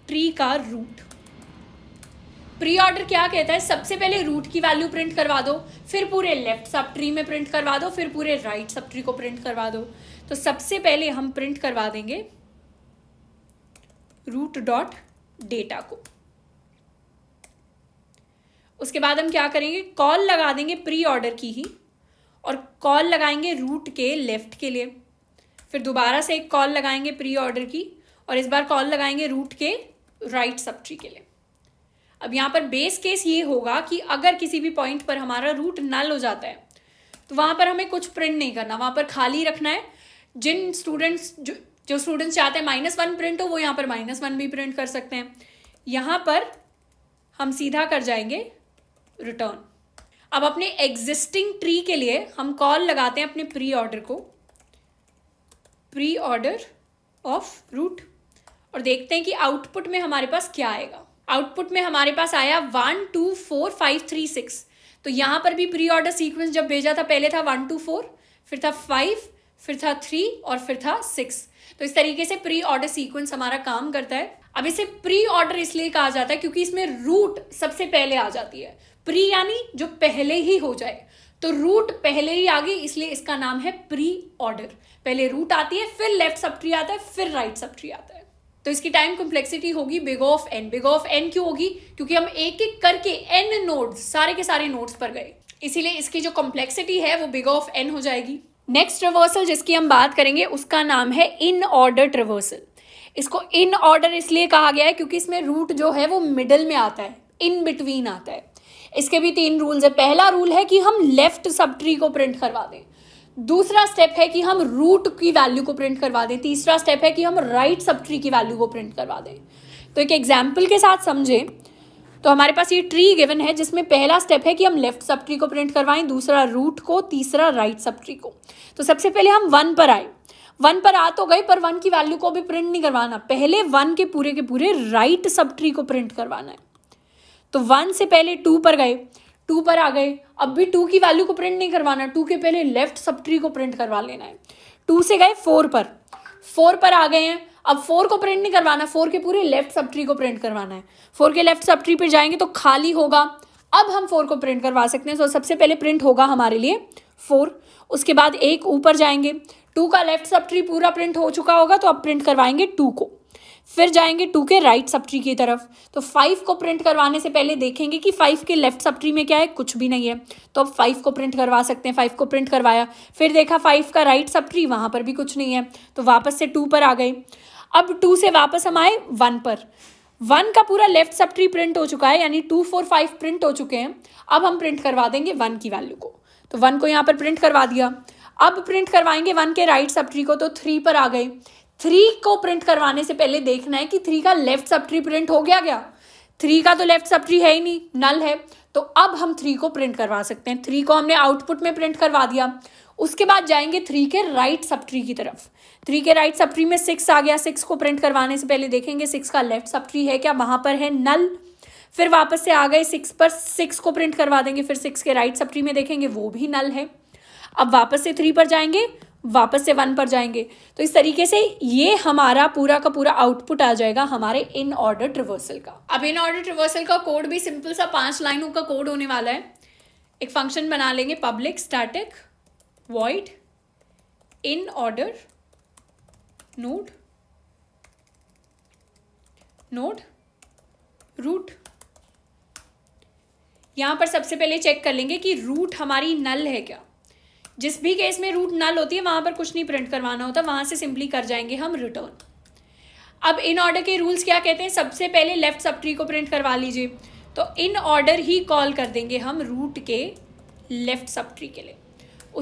Speaker 1: ट्री का रूट प्री ऑर्डर क्या कहता है सबसे पहले रूट की वैल्यू प्रिंट करवा दो फिर पूरे लेफ्ट सब ट्री में प्रिंट करवा दो फिर पूरे राइट सब ट्री को प्रिंट करवा दो तो सबसे पहले हम प्रिंट करवा देंगे रूट डॉट डेटा को उसके बाद हम क्या करेंगे कॉल लगा देंगे प्री ऑर्डर की ही और कॉल लगाएंगे रूट के लेफ्ट के लिए फिर दोबारा से एक कॉल लगाएंगे प्री ऑर्डर की और इस बार कॉल लगाएंगे रूट के राइट सब ट्री के लिए अब यहाँ पर बेस केस ये होगा कि अगर किसी भी पॉइंट पर हमारा रूट नल हो जाता है तो वहाँ पर हमें कुछ प्रिंट नहीं करना वहाँ पर खाली रखना है जिन स्टूडेंट्स जो जो स्टूडेंट्स चाहते हैं माइनस वन प्रिंट हो वो यहाँ पर माइनस वन भी प्रिंट कर सकते हैं यहाँ पर हम सीधा कर जाएंगे रिटर्न अब अपने एग्जिस्टिंग ट्री के लिए हम कॉल लगाते हैं अपने प्री ऑर्डर को प्री ऑर्डर ऑफ रूट और देखते हैं कि आउटपुट में हमारे पास क्या आएगा आउटपुट में हमारे पास आया one two four five three six तो यहाँ पर भी प्री ऑर्डर सीक्वेंस जब भेजा था पहले था वन टू फोर फिर था फाइव फिर था थ्री और फिर था सिक्स तो इस तरीके से प्री ऑर्डर सीक्वेंस हमारा काम करता है अब इसे प्री ऑर्डर इसलिए कहा जाता है क्योंकि इसमें रूट सबसे पहले आ जाती है प्री यानी जो पहले ही हो जाए तो रूट पहले ही आ गई इसलिए इसका नाम है प्री ऑर्डर पहले रूट आती है फिर लेफ्ट सब ट्री आता है फिर राइट सब ट्री आता है तो इसकी टाइम कॉम्प्लेक्सिटी होगी big of N big of N क्यों होगी क्योंकि हम एक एक करके एन नोड सारे के सारे नोड्स पर गए इसीलिए इसकी जो कॉम्प्लेक्सिटी है वो बिग ऑफ एन हो जाएगी नेक्स्ट ट्रिवर्सल जिसकी हम बात करेंगे उसका नाम है इन ऑर्डर ट्रिवर्सल इसको इन ऑर्डर इसलिए कहा गया है क्योंकि इसमें रूट जो है वो मिडल में आता है इन बिटवीन आता है इसके भी तीन रूल्स है पहला रूल है कि हम लेफ्ट सब ट्री को प्रिंट करवा दें दूसरा स्टेप है कि हम रूट की वैल्यू को प्रिंट करवा दें तीसरा स्टेप है कि हम राइट सब ट्री की वैल्यू को प्रिंट करवा दें तो एक एग्जाम्पल के साथ समझें तो हमारे पास ये ट्री गिवन है जिसमें पहला स्टेप है कि हम लेफ्ट सब ट्री को प्रिंट करवाएं दूसरा रूट को तीसरा राइट सब ट्री को तो सबसे पहले हम वन पर आए वन पर आ तो गए पर वन की वैल्यू को भी प्रिंट नहीं करवाना पहले वन के पूरे के पूरे राइट सब ट्री को प्रिंट करवाना है तो वन से पहले टू पर गए टू पर आ गए अब भी टू की वैल्यू को प्रिंट नहीं करवाना टू के पहले लेफ्ट सब ट्री को प्रिंट करवा लेना है टू से गए फोर पर फोर पर आ गए हैं अब फोर को प्रिंट नहीं करवाना फोर के पूरे लेफ्ट सब ट्री को प्रिंट करवाना है फोर के लेफ्ट सब ट्री पर जाएंगे तो खाली होगा अब हम फोर को प्रिंट करवा सकते हैं सो सबसे पहले प्रिंट होगा हमारे लिए फोर उसके बाद एक ऊपर जाएंगे टू का लेफ्ट सब ट्री पूरा प्रिंट हो चुका होगा तो अब प्रिंट करवाएंगे टू को फिर जाएंगे टू के राइट सब ट्री की तरफ तो फाइव को प्रिंट करवाने से पहले देखेंगे कि फाइव के लेफ्ट सब ट्री में क्या है कुछ भी नहीं है तो अब फाइव को प्रिंट करवा सकते हैं फाइव को प्रिंट करवाया फिर देखा फाइव का राइट सब ट्री पर भी कुछ नहीं है तो वापस से टू पर आ गए अब टू से वापस हम आए वन पर वन का पूरा लेफ्ट सब ट्री प्रिंट हो चुका है यानी टू फोर फाइव प्रिंट हो चुके हैं अब हम प्रिंट करवा देंगे वन की वैल्यू को तो वन को यहाँ पर प्रिंट करवा दिया अब प्रिंट करवाएंगे वन के राइट सब ट्री को तो थ्री पर आ गए थ्री को प्रिंट करवाने से पहले देखना है कि थ्री का लेफ्ट सब ट्री प्रिंट हो गया क्या थ्री का तो लेफ्ट सब ट्री है ही नहीं नल है तो अब हम थ्री को प्रिंट करवा सकते हैं थ्री को हमने आउटपुट में प्रिंट करवा दिया उसके बाद जाएंगे थ्री के राइट सब ट्री की तरफ थ्री के राइट सब ट्री में सिक्स आ गया सिक्स को प्रिंट करवाने से पहले देखेंगे सिक्स का लेफ्ट सब ट्री है क्या वहां पर है नल फिर वापस से आ गए सिक्स पर सिक्स को प्रिंट करवा देंगे फिर सिक्स के राइट सब ट्री में देखेंगे वो भी नल है अब वापस से थ्री पर जाएंगे वापस से वन पर जाएंगे तो इस तरीके से ये हमारा पूरा का पूरा आउटपुट आ जाएगा हमारे इन ऑर्डर ट्रिवर्सल का अब इन ऑर्डर ट्रिवर्सल का कोड भी सिंपल सा पांच लाइनों का कोड होने वाला है एक फंक्शन बना लेंगे public static void in order node node root यहां पर सबसे पहले चेक कर लेंगे कि रूट हमारी नल है क्या जिस भी केस में रूट नल होती है वहां पर कुछ नहीं प्रिंट करवाना होता वहां से सिंपली कर जाएंगे हम रिटर्न अब इन ऑर्डर के रूल्स क्या कहते हैं सबसे पहले लेफ्ट सब ट्री को प्रिंट करवा लीजिए तो इन ऑर्डर ही कॉल कर देंगे हम रूट के लेफ्ट सब ट्री के लिए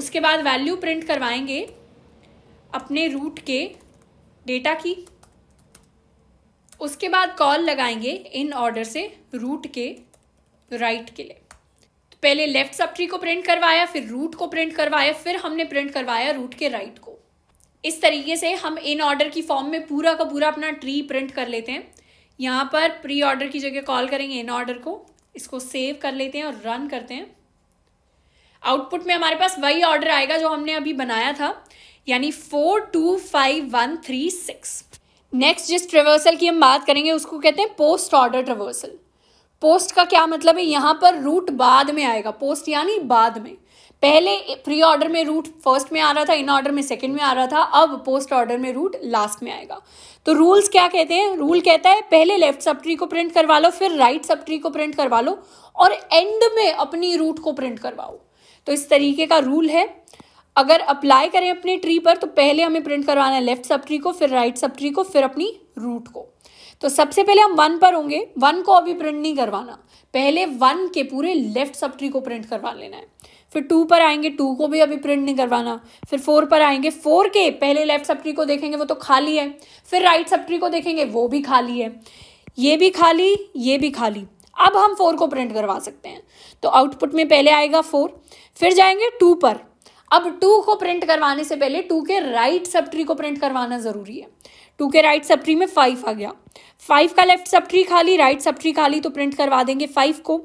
Speaker 1: उसके बाद वैल्यू प्रिंट करवाएंगे अपने रूट के डेटा की उसके बाद कॉल लगाएंगे इन ऑर्डर से रूट के राइट के लिए पहले लेफ्ट सब ट्री को प्रिंट करवाया फिर रूट को प्रिंट करवाया फिर हमने प्रिंट करवाया रूट के राइट को इस तरीके से हम इन ऑर्डर की फॉर्म में पूरा का पूरा अपना ट्री प्रिंट कर लेते हैं यहाँ पर प्री ऑर्डर की जगह कॉल करेंगे इन ऑर्डर को इसको सेव कर लेते हैं और रन करते हैं आउटपुट में हमारे पास वही ऑर्डर आएगा जो हमने अभी बनाया था यानी four two five one three six next जिस ट्रिवर्सल की हम बात करेंगे उसको कहते हैं पोस्ट ऑर्डर ट्रिवर्सल पोस्ट का क्या मतलब है यहाँ पर रूट बाद में आएगा पोस्ट यानी बाद में पहले प्री ऑर्डर में रूट फर्स्ट में आ रहा था इन ऑर्डर में सेकंड में आ रहा था अब पोस्ट ऑर्डर में रूट लास्ट में आएगा तो रूल्स क्या कहते हैं रूल कहता है पहले लेफ्ट सब ट्री को प्रिंट करवा लो फिर राइट सब ट्री को प्रिंट करवा लो और एंड में अपनी रूट को प्रिंट करवाओ तो इस तरीके का रूल है अगर अप्लाई करें अपने ट्री पर तो पहले हमें प्रिंट करवाना है लेफ्ट सब ट्री को फिर राइट सब ट्री को फिर अपनी रूट को तो सबसे पहले हम वन पर होंगे वन को अभी प्रिंट नहीं करवाना पहले वन के पूरे लेफ्ट सब ट्री को प्रिंट करवा लेना है फिर टू पर आएंगे टू को भी अभी प्रिंट नहीं करवाना फिर फोर पर आएंगे फोर के पहले लेफ्ट सब ट्री को देखेंगे वो तो खाली है फिर राइट सब ट्री को देखेंगे वो भी खाली है ये भी खाली ये भी खाली अब हम फोर को प्रिंट करवा सकते हैं तो आउटपुट में पहले आएगा फोर फिर जाएंगे टू पर अब टू को प्रिंट करवाने से पहले टू के राइट सब ट्री को प्रिंट करवाना ज़रूरी है टू के राइट सब ट्री में फाइव आ गया फाइव का लेफ्ट सब ट्री खाली राइट सब ट्री खाली तो प्रिंट करवा देंगे फाइव को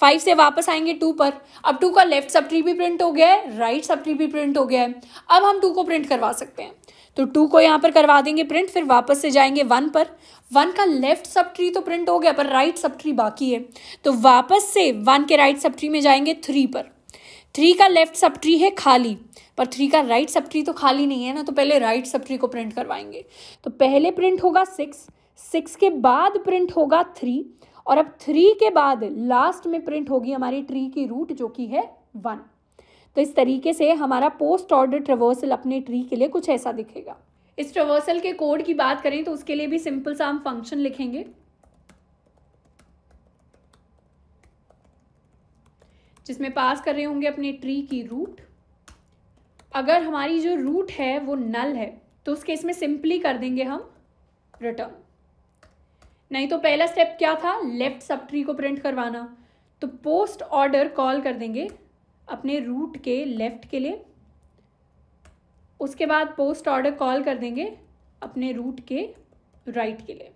Speaker 1: फाइव से वापस आएंगे टू पर अब टू का लेफ्ट सब ट्री भी प्रिंट हो गया है राइट सब ट्री भी प्रिंट हो गया है अब हम टू को प्रिंट करवा सकते हैं तो टू को यहाँ पर करवा देंगे प्रिंट फिर वापस से जाएंगे वन पर वन का लेफ्ट सब ट्री तो प्रिंट हो गया पर राइट सब ट्री बाकी है तो वापस से वन के राइट सब ट्री में जाएंगे थ्री पर थ्री का लेफ्ट सब ट्री है खाली पर थ्री का राइट सब ट्री तो खाली नहीं है ना तो पहले राइट सब ट्री को प्रिंट करवाएंगे तो पहले प्रिंट होगा सिक्स सिक्स के बाद प्रिंट होगा थ्री और अब थ्री के बाद लास्ट में प्रिंट होगी हमारी ट्री की रूट जो कि है वन तो इस तरीके से हमारा पोस्ट ऑर्डर ट्रवर्सल अपने ट्री के लिए कुछ ऐसा दिखेगा इस ट्रवर्सल के कोड की बात करें तो उसके लिए भी सिंपल सा हम फंक्शन लिखेंगे जिसमें पास कर रहे होंगे अपने ट्री की रूट अगर हमारी जो रूट है वो नल है तो उस केस में सिंपली कर देंगे हम रिटर्न नहीं तो पहला स्टेप क्या था लेफ्ट सब ट्री को प्रिंट करवाना तो पोस्ट ऑर्डर कॉल कर देंगे अपने रूट के लेफ्ट के लिए उसके बाद पोस्ट ऑर्डर कॉल कर देंगे अपने रूट के राइट के लिए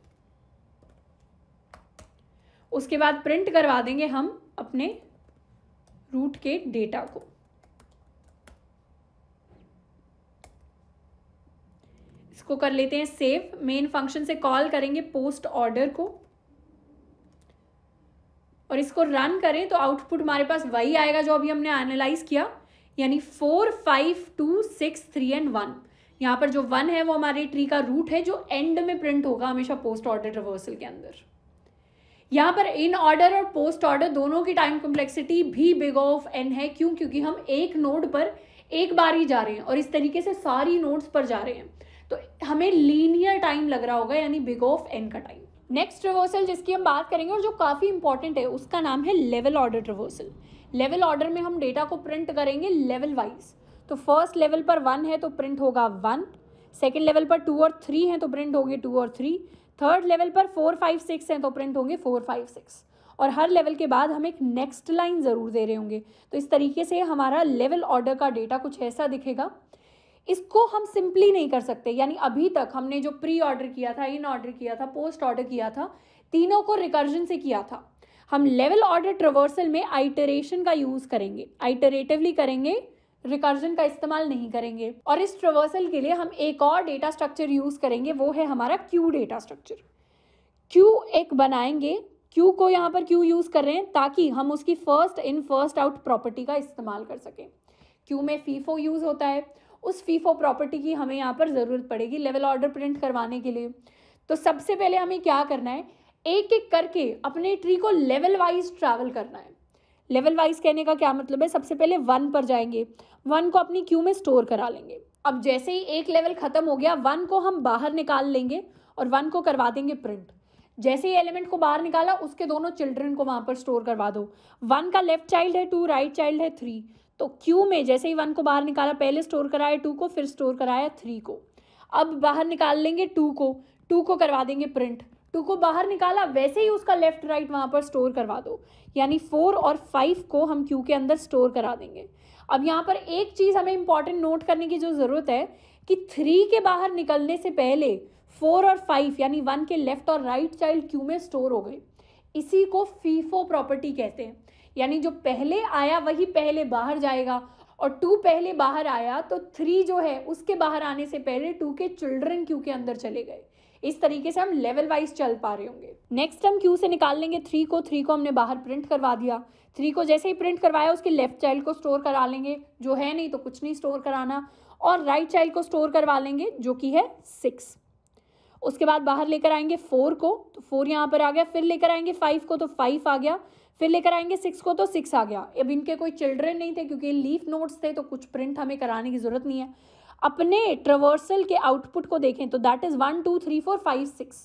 Speaker 1: उसके बाद प्रिंट करवा देंगे हम अपने रूट के डेटा को इसको कर लेते हैं सेव मेन फंक्शन से कॉल करेंगे पोस्ट ऑर्डर को और इसको रन करें तो आउटपुट हमारे पास वही आएगा जो अभी हमने एनालाइज किया यानी four five two six three and one यहां पर जो वन है वो हमारे ट्री का रूट है जो एंड में प्रिंट होगा हमेशा पोस्ट ऑर्डर रिवर्सल के अंदर यहाँ पर इन ऑर्डर और पोस्ट ऑर्डर दोनों की टाइम कॉम्प्लेक्सिटी भी बिग ऑफ एन है क्यों क्योंकि हम एक नोड पर एक बार ही जा रहे हैं और इस तरीके से सारी नोड्स पर जा रहे हैं तो हमें लीनियर टाइम लग रहा होगा यानी बिग ऑफ एन का टाइम नेक्स्ट रिवर्सल जिसकी हम बात करेंगे और जो काफ़ी इंपॉर्टेंट है उसका नाम है level order traversal level order में हम डेटा को प्रिंट करेंगे लेवल वाइज तो फर्स्ट लेवल पर वन है तो प्रिंट होगा वन सेकेंड लेवल पर टू और थ्री है तो प्रिंट होंगे टू और थ्री थर्ड लेवल पर फोर फाइव सिक्स हैं तो प्रिंट होंगे फोर फाइव सिक्स और हर लेवल के बाद हम एक नेक्स्ट लाइन ज़रूर दे रहे होंगे तो इस तरीके से हमारा लेवल ऑर्डर का डेटा कुछ ऐसा दिखेगा इसको हम सिंपली नहीं कर सकते यानी अभी तक हमने जो प्री ऑर्डर किया था इन ऑर्डर किया था पोस्ट ऑर्डर किया था तीनों को रिकर्जन से किया था हम लेवल ऑर्डर ट्रवर्सल में आइटरेशन का यूज़ करेंगे आइटरेटिवली करेंगे रिकर्जन का इस्तेमाल नहीं करेंगे और इस ट्रवर्सल के लिए हम एक और डेटा स्ट्रक्चर यूज़ करेंगे वो है हमारा क्यू डेटा स्ट्रक्चर क्यू एक बनाएंगे क्यू को यहाँ पर क्यू यूज़ कर रहे हैं ताकि हम उसकी first in first out property का इस्तेमाल कर सकें क्यू में फीफो यूज़ होता है उस फीफो प्रॉपर्टी की हमें यहाँ पर ज़रूरत पड़ेगी लेवल ऑर्डर प्रिंट करवाने के लिए तो सबसे पहले हमें क्या करना है एक एक करके अपने ट्री को लेवल वाइज ट्रैवल करना है लेवल वाइज कहने का क्या मतलब है सबसे पहले वन पर जाएंगे वन को अपनी क्यू में स्टोर करा लेंगे अब जैसे ही एक लेवल ख़त्म हो गया वन को हम बाहर निकाल लेंगे और वन को करवा देंगे प्रिंट जैसे ही एलिमेंट को बाहर निकाला उसके दोनों चिल्ड्रन को वहाँ पर स्टोर करवा दो वन का लेफ्ट चाइल्ड है टू राइट चाइल्ड है थ्री तो क्यू में जैसे ही वन को बाहर निकाला पहले स्टोर कराया टू को फिर स्टोर कराया थ्री को अब बाहर निकाल लेंगे टू को टू को करवा देंगे प्रिंट टू तो को बाहर निकाला वैसे ही उसका लेफ्ट राइट वहाँ पर स्टोर करवा दो यानी फोर और फाइव को हम क्यू के अंदर स्टोर करा देंगे अब यहाँ पर एक चीज़ हमें इंपॉर्टेंट नोट करने की जो ज़रूरत है कि थ्री के बाहर निकलने से पहले फोर और फाइव यानी वन के लेफ्ट और राइट चाइल्ड क्यू में स्टोर हो गए इसी को फीफो प्रॉपर्टी कहते हैं यानी जो पहले आया वही पहले बाहर जाएगा और टू पहले बाहर आया तो थ्री जो है उसके बाहर आने से पहले टू के चिल्ड्रन क्यू के अंदर चले गए इस तरीके से हम लेवल वाइज चल पा रहे होंगे नेक्स्ट हम क्यू से निकाल लेंगे थ्री को थ्री को हमने बाहर प्रिंट करवा दिया थ्री को जैसे ही प्रिंट करवाया उसके लेफ्ट चाइल्ड को स्टोर करा लेंगे जो है नहीं तो कुछ नहीं स्टोर कराना और राइट right चाइल्ड को स्टोर करवा लेंगे जो कि है सिक्स उसके बाद बाहर लेकर आएंगे फोर को तो फोर यहाँ पर आ गया फिर लेकर आएंगे फाइव को तो फाइव आ गया फिर लेकर आएंगे सिक्स को तो सिक्स आ गया अब इनके कोई चिल्ड्रन नहीं थे क्योंकि लीफ नोट्स थे तो कुछ प्रिंट हमें कराने की ज़रूरत नहीं है अपने ट्रवर्सल के आउटपुट को देखें तो that is one two three four five six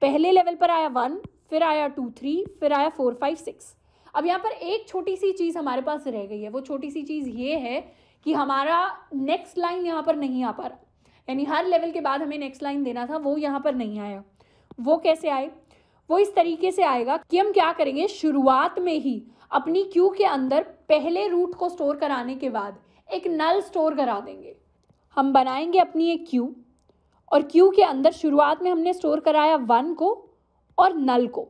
Speaker 1: पहले लेवल पर आया वन फिर आया टू थ्री फिर आया फोर फाइव सिक्स अब यहाँ पर एक छोटी सी चीज़ हमारे पास रह गई है वो छोटी सी चीज़ ये है कि हमारा नेक्स्ट लाइन यहाँ पर नहीं आ पा रहा यानी हर लेवल के बाद हमें नेक्स्ट लाइन देना था वो यहाँ पर नहीं आया वो कैसे आए वो इस तरीके से आएगा कि हम क्या करेंगे शुरुआत में ही अपनी क्यू के अंदर पहले रूट को स्टोर कराने के बाद एक नल स्टोर करा देंगे हम बनाएंगे अपनी एक क्यू और क्यू के अंदर शुरुआत में हमने स्टोर कराया वन को और नल को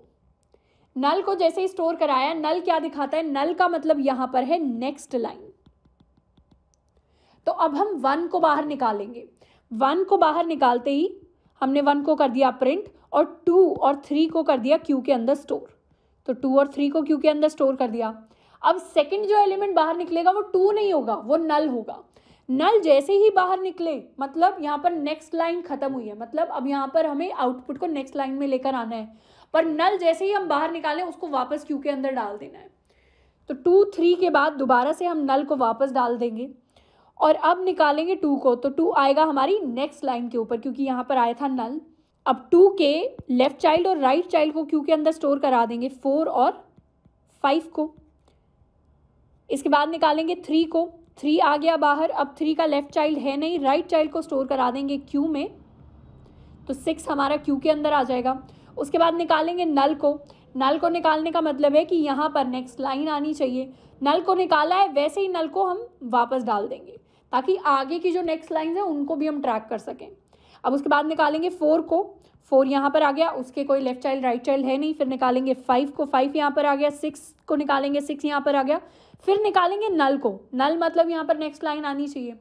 Speaker 1: नल को जैसे ही स्टोर कराया नल क्या दिखाता है नल का मतलब यहां पर है नेक्स्ट लाइन तो अब हम वन को बाहर निकालेंगे वन को बाहर निकालते ही हमने वन को कर दिया प्रिंट और टू और थ्री को कर दिया क्यू के अंदर स्टोर तो टू और थ्री को क्यू के अंदर स्टोर कर दिया अब सेकंड जो एलिमेंट बाहर निकलेगा वो टू नहीं होगा वो नल होगा नल जैसे ही बाहर निकले मतलब यहाँ पर नेक्स्ट लाइन खत्म हुई है मतलब अब यहाँ पर हमें आउटपुट को नेक्स्ट लाइन में लेकर आना है पर नल जैसे ही हम बाहर निकालें उसको वापस क्यू के अंदर डाल देना है तो टू थ्री के बाद दोबारा से हम नल को वापस डाल देंगे और अब निकालेंगे टू को तो टू आएगा हमारी नेक्स्ट लाइन के ऊपर क्योंकि यहाँ पर आया था नल अब टू के लेफ्ट चाइल्ड और राइट right चाइल्ड को क्यू के अंदर स्टोर करा देंगे फोर और फाइव को इसके बाद निकालेंगे थ्री को थ्री आ गया बाहर अब थ्री का लेफ्ट चाइल्ड है नहीं राइट चाइल्ड को स्टोर करा देंगे क्यू में तो सिक्स हमारा क्यू के अंदर आ जाएगा उसके बाद निकालेंगे नल को नल को निकालने का मतलब है कि यहाँ पर नेक्स्ट लाइन आनी चाहिए नल को निकाला है वैसे ही नल को हम वापस डाल देंगे ताकि आगे की जो नेक्स्ट लाइन है उनको भी हम ट्रैक कर सकें अब उसके बाद निकालेंगे फोर को फोर यहाँ पर आ गया उसके कोई लेफ्ट चाइल्ड राइट चाइल्ड है नहीं फिर निकालेंगे फाइव को फाइव यहाँ पर आ गया सिक्स को निकालेंगे सिक्स यहाँ पर आ गया फिर निकालेंगे नल को नल मतलब यहाँ पर नेक्स्ट लाइन आनी चाहिए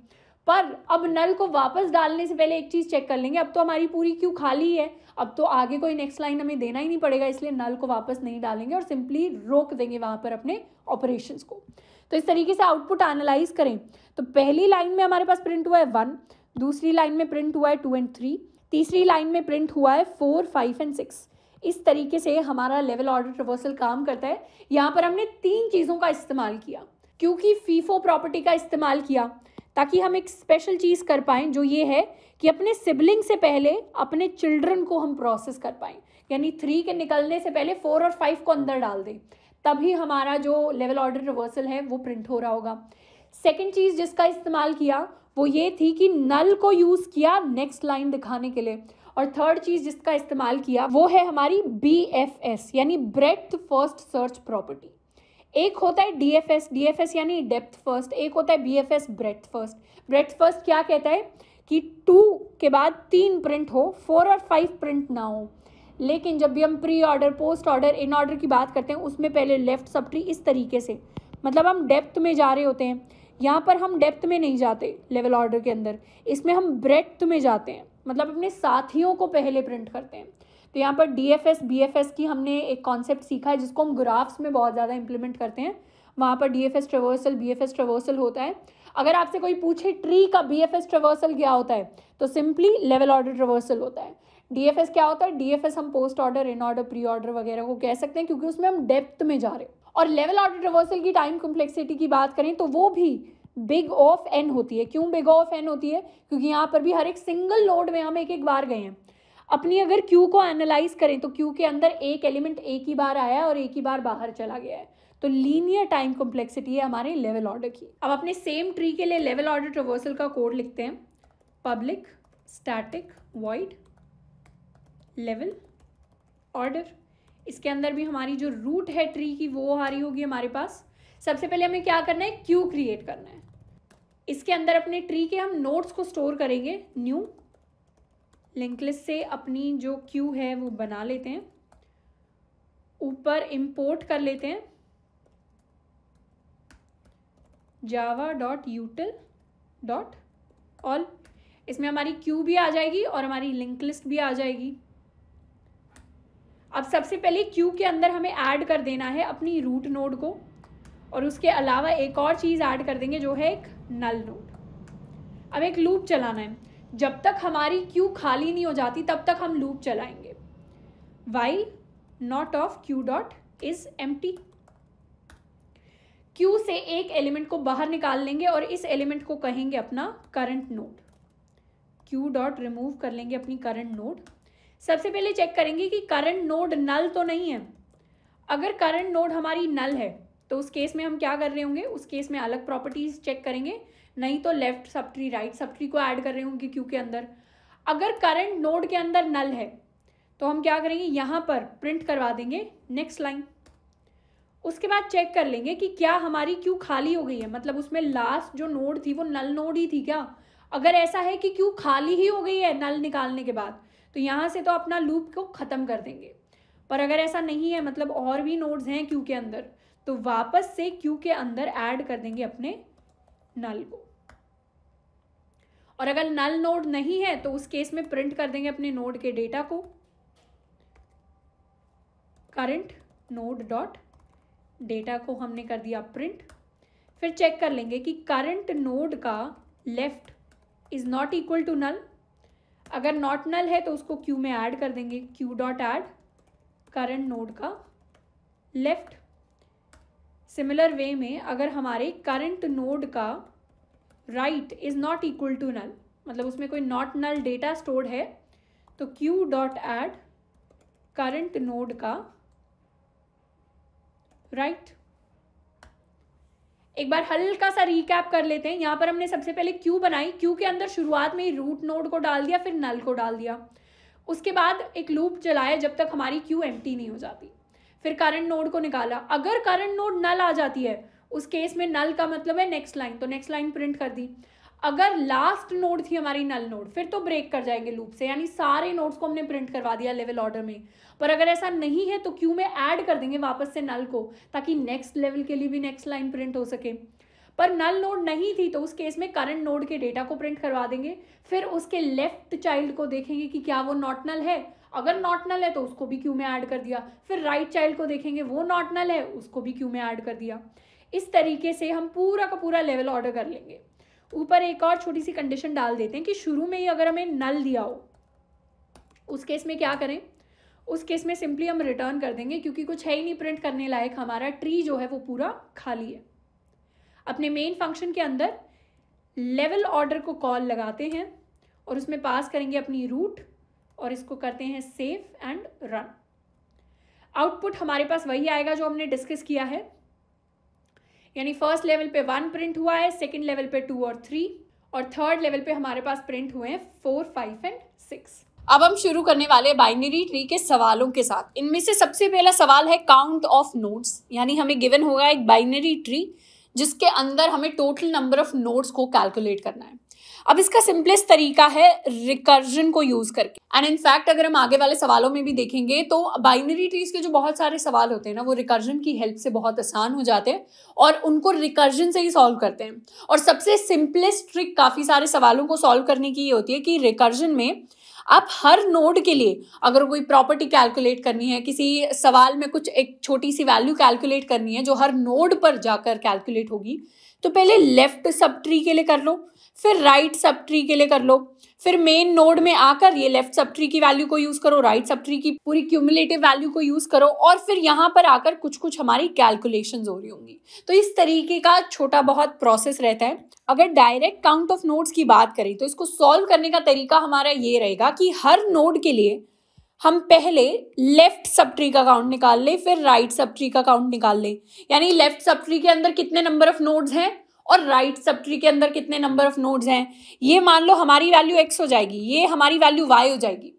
Speaker 1: पर अब नल को वापस डालने से पहले एक चीज़ चेक कर लेंगे अब तो हमारी पूरी क्यों खाली है अब तो आगे कोई नेक्स्ट लाइन हमें देना ही नहीं पड़ेगा इसलिए नल को वापस नहीं डालेंगे और सिंपली रोक देंगे वहाँ पर अपने ऑपरेशन को तो इस तरीके से आउटपुट एनालाइज करें तो पहली लाइन में हमारे पास प्रिंट हुआ है वन दूसरी लाइन में प्रिंट हुआ है टू एंड थ्री तीसरी लाइन में प्रिंट हुआ है फोर फाइव एंड सिक्स इस तरीके से हमारा लेवल ऑर्डर रिवर्सल काम करता है यहाँ पर हमने तीन चीज़ों का इस्तेमाल किया क्योंकि फीफो प्रॉपर्टी का इस्तेमाल किया ताकि हम एक स्पेशल चीज़ कर पाएँ जो ये है कि अपने सिबलिंग से पहले अपने चिल्ड्रन को हम प्रोसेस कर पाएँ यानी थ्री के निकलने से पहले फोर और फाइव को अंदर डाल दें तभी हमारा जो लेवल ऑर्डर रिवर्सल है वो प्रिंट हो रहा होगा सेकेंड चीज़ जिसका इस्तेमाल किया वो ये थी कि नल को यूज़ किया नेक्स्ट लाइन दिखाने के लिए और थर्ड चीज़ जिसका इस्तेमाल किया वो है हमारी बी एफ एस यानी ब्रेथ फर्स्ट सर्च प्रॉपर्टी एक होता है D F S D F S यानी डेप्थ फर्स्ट एक होता है B F S breadth first breadth first क्या कहता है कि टू के बाद तीन प्रिंट हो फोर और फाइव प्रिंट ना हो लेकिन जब भी हम pre order post order in order की बात करते हैं उसमें पहले लेफ्ट सब ट्री इस तरीके से मतलब हम डेप्थ में जा रहे होते हैं यहाँ पर हम डेप्थ में नहीं जाते लेवल ऑर्डर के अंदर इसमें हम ब्रेथ में जाते हैं मतलब अपने साथियों को पहले प्रिंट करते हैं तो यहाँ पर D F S B F S की हमने एक कॉन्सेप्ट सीखा है जिसको हम ग्राफ्स में बहुत ज़्यादा इंप्लीमेंट करते हैं वहाँ पर D F S traversal B F S होता है अगर आपसे कोई पूछे ट्री का बी एफ एस क्या होता है तो सिंपली लेवल ऑर्डर ट्रवर्सल होता है डी एफ एस क्या होता है डी एफ एस हम post order in order pre order वगैरह को कह सकते हैं क्योंकि उसमें हम डेप्थ में जा रहे हैं और लेवल ऑर्डर रिवर्सल की टाइम कॉम्प्लेक्सिटी की बात करें तो वो भी बिग ऑफ एन होती है क्यों बिग ऑफ एन होती है क्योंकि यहाँ पर भी हर एक सिंगल नोड में हम एक एक बार गए हैं अपनी अगर क्यू को एनालाइज करें तो क्यू के अंदर एक एलिमेंट एक ही बार आया और एक ही बार बाहर चला गया है तो लीनियर टाइम कॉम्प्लेक्सिटी है हमारे लेवल ऑर्डर की अब अपने सेम ट्री के लिए लेवल ऑर्डर रिवर्सल का कोड लिखते हैं public static void level order इसके अंदर भी हमारी जो रूट है ट्री की वो आ रही होगी हमारे पास सबसे पहले हमें क्या करना है क्यू क्रिएट करना है इसके अंदर अपने ट्री के हम नोट्स को स्टोर करेंगे न्यू लिंकलिस्ट से अपनी जो क्यू है वो बना लेते हैं ऊपर इंपोर्ट कर लेते हैं Java dot util dot all इसमें हमारी क्यू भी आ जाएगी और हमारी लिंक लिस्ट भी आ जाएगी अब सबसे पहले क्यू के अंदर हमें ऐड कर देना है अपनी रूट नोड को और उसके अलावा एक और चीज़ ऐड कर देंगे जो है एक नल नोड अब एक लूप चलाना है जब तक हमारी क्यू खाली नहीं हो जाती तब तक हम लूप चलाएंगे while not of queue dot is empty queue से एक एलिमेंट को बाहर निकाल लेंगे और इस एलिमेंट को कहेंगे अपना current node Q dot remove कर लेंगे अपनी करंट नोड सबसे पहले चेक करेंगे कि करंट नोड नल तो नहीं है अगर करंट नोड हमारी नल है तो उस केस में हम क्या कर रहे होंगे उस केस में अलग प्रॉपर्टीज चेक करेंगे नहीं तो लेफ्ट सब ट्री राइट सब ट्री को ऐड कर रहे होंगे क्यू के अंदर अगर करंट नोड के अंदर नल है तो हम क्या करेंगे यहाँ पर प्रिंट करवा देंगे नेक्स्ट लाइन उसके बाद चेक कर लेंगे कि क्या हमारी क्यू खाली हो गई है मतलब उसमें लास्ट जो नोड थी वो नल नोड ही थी क्या अगर ऐसा है कि क्यू खाली ही हो गई है नल निकालने के बाद तो यहाँ से तो अपना लूप को ख़त्म कर देंगे पर अगर ऐसा नहीं है मतलब और भी नोड्स हैं क्यू के अंदर तो वापस से क्यू के अंदर ऐड कर देंगे अपने नल को और अगर नल नोड नहीं है तो उस केस में प्रिंट कर देंगे अपने नोड के डेटा को करंट नोड डॉट डेटा को हमने कर दिया प्रिंट फिर चेक कर लेंगे कि करंट नोड का left is not equal to null अगर नॉट नल है तो उसको क्यू में ऐड कर देंगे Q dot add current node का लेफ्ट सिमिलर वे में अगर हमारे करंट नोड का right is not equal to null मतलब उसमें कोई नॉट नल डेटा स्टोर्ड है तो Q dot add current node का राइट right. एक बार हल्का सा रिकैप कर लेते हैं यहाँ पर हमने सबसे पहले क्यू बनाई क्यू के अंदर शुरुआत में ही रूट नोड को डाल दिया फिर नल को डाल दिया उसके बाद एक लूप जलाया जब तक हमारी क्यू एम नहीं हो जाती फिर करंट नोड को निकाला अगर करंट नोड नल आ जाती है उस केस में नल का मतलब है नेक्स्ट लाइन तो नेक्स्ट लाइन प्रिंट कर दी अगर लास्ट नोड थी हमारी नल नोड फिर तो ब्रेक कर जाएंगे लूप से यानी सारे नोड्स को हमने प्रिंट करवा दिया लेवल ऑर्डर में पर अगर ऐसा नहीं है तो क्यू में ऐड कर देंगे वापस से नल को ताकि नेक्स्ट लेवल के लिए भी नेक्स्ट लाइन प्रिंट हो सके पर नल नोड नहीं थी तो उस केस में करंट नोड के डेटा को प्रिंट करवा देंगे फिर उसके लेफ्ट चाइल्ड को देखेंगे कि क्या वो नॉट नल है अगर नॉट नल है तो उसको भी क्यू में ऐड कर दिया फिर राइट right चाइल्ड को देखेंगे वो नॉट नल है उसको भी क्यू में ऐड कर दिया इस तरीके से हम पूरा का पूरा लेवल ऑर्डर कर लेंगे ऊपर एक और छोटी सी कंडीशन डाल देते हैं कि शुरू में ही अगर हमें नल दिया हो उस केस में क्या करें उस केस में सिंपली हम रिटर्न कर देंगे क्योंकि कुछ है ही नहीं प्रिंट करने लायक हमारा ट्री जो है वो पूरा खाली है अपने मेन फंक्शन के अंदर लेवल ऑर्डर को कॉल लगाते हैं और उसमें पास करेंगे अपनी रूट और इसको करते हैं सेफ एंड रन आउटपुट हमारे पास वही आएगा जो हमने डिस्कस किया है यानी फर्स्ट लेवल पे वन प्रिंट हुआ है सेकेंड लेवल पे टू और थ्री और थर्ड लेवल पे हमारे पास प्रिंट हुए हैं फोर फाइव एंड सिक्स अब हम शुरू करने वाले बाइनरी ट्री के सवालों के साथ इनमें से सबसे पहला सवाल है काउंट ऑफ नोट्स यानी हमें गिवन होगा एक बाइनरी ट्री जिसके अंदर हमें टोटल नंबर ऑफ नोट्स को कैलकुलेट करना है अब इसका सिंपलेस्ट तरीका है रिकर्जन को यूज करके एंड इनफैक्ट अगर हम आगे वाले सवालों में भी देखेंगे तो बाइनरी ट्रीज के जो बहुत सारे सवाल होते हैं ना वो रिकर्जन की हेल्प से बहुत आसान हो जाते हैं और उनको रिकर्जन से ही सॉल्व करते हैं और सबसे सिंपलेस्ट ट्रिक काफ़ी सारे सवालों को सॉल्व करने की ये होती है कि रिकर्जन में आप हर नोड के लिए अगर कोई प्रॉपर्टी कैलकुलेट करनी है किसी सवाल में कुछ एक छोटी सी वैल्यू कैलकुलेट करनी है जो हर नोड पर जाकर कैलकुलेट होगी तो पहले लेफ्ट सब ट्री के लिए कर लो फिर राइट सब ट्री के लिए कर लो फिर मेन नोड में आकर ये लेफ्ट सब ट्री की वैल्यू को यूज़ करो राइट सब ट्री की पूरी क्यूमुलेटिव वैल्यू को यूज़ करो और फिर यहाँ पर आकर कुछ कुछ हमारी कैलकुलेशन हो रही होंगी तो इस तरीके का छोटा बहुत प्रोसेस रहता है अगर डायरेक्ट काउंट ऑफ नोड्स की बात करें तो इसको सॉल्व करने का तरीका हमारा ये रहेगा कि हर नोड के लिए हम पहले लेफ्ट सब ट्री का काउंट निकाल लें फिर राइट सब ट्री का काउंट निकाल लें यानी लेफ्ट सब ट्री के अंदर कितने नंबर ऑफ नोड्स हैं और राइट सब ट्री के अंदर कितने नंबर ऑफ नोड्स हैं ये मान लो हमारी वैल्यू एक्स हो जाएगी ये हमारी वैल्यू वाई हो जाएगी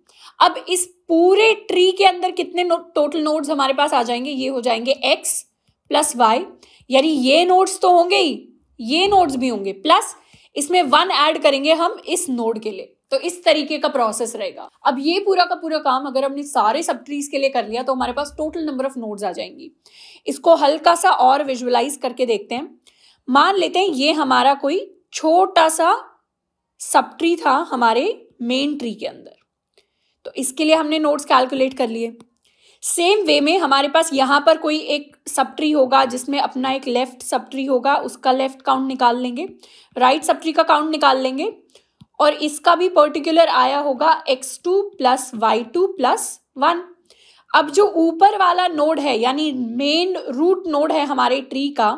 Speaker 1: अब इस पूरे ट्री के अंदर कितने नो, टोटल नोड्स हमारे पास आ जाएंगे ये हो जाएंगे एक्स प्लस वाई यानी ये नोड्स तो होंगे ही ये नोड्स भी होंगे प्लस इसमें वन ऐड करेंगे हम इस नोड के लिए तो इस तरीके का प्रोसेस रहेगा अब ये पूरा का पूरा काम अगर हमने सारे सब ट्रीज के लिए कर लिया तो हमारे पास टोटल नंबर ऑफ नोड्स आ जाएंगी इसको हल्का सा और विजुअलाइज करके देखते हैं मान लेते हैं ये हमारा कोई छोटा सा सब ट्री था हमारे मेन ट्री के अंदर तो इसके लिए हमने नोट्स कैलकुलेट कर लिए सेम वे में हमारे पास यहां पर कोई एक सब ट्री होगा जिसमें अपना एक लेफ्ट सब ट्री होगा उसका लेफ्ट काउंट निकाल लेंगे राइट सब ट्री का काउंट निकाल लेंगे और इसका भी पर्टिकुलर आया होगा X two plus Y two plus one अब जो ऊपर वाला नोड है यानी मेन रूट नोड है हमारे ट्री का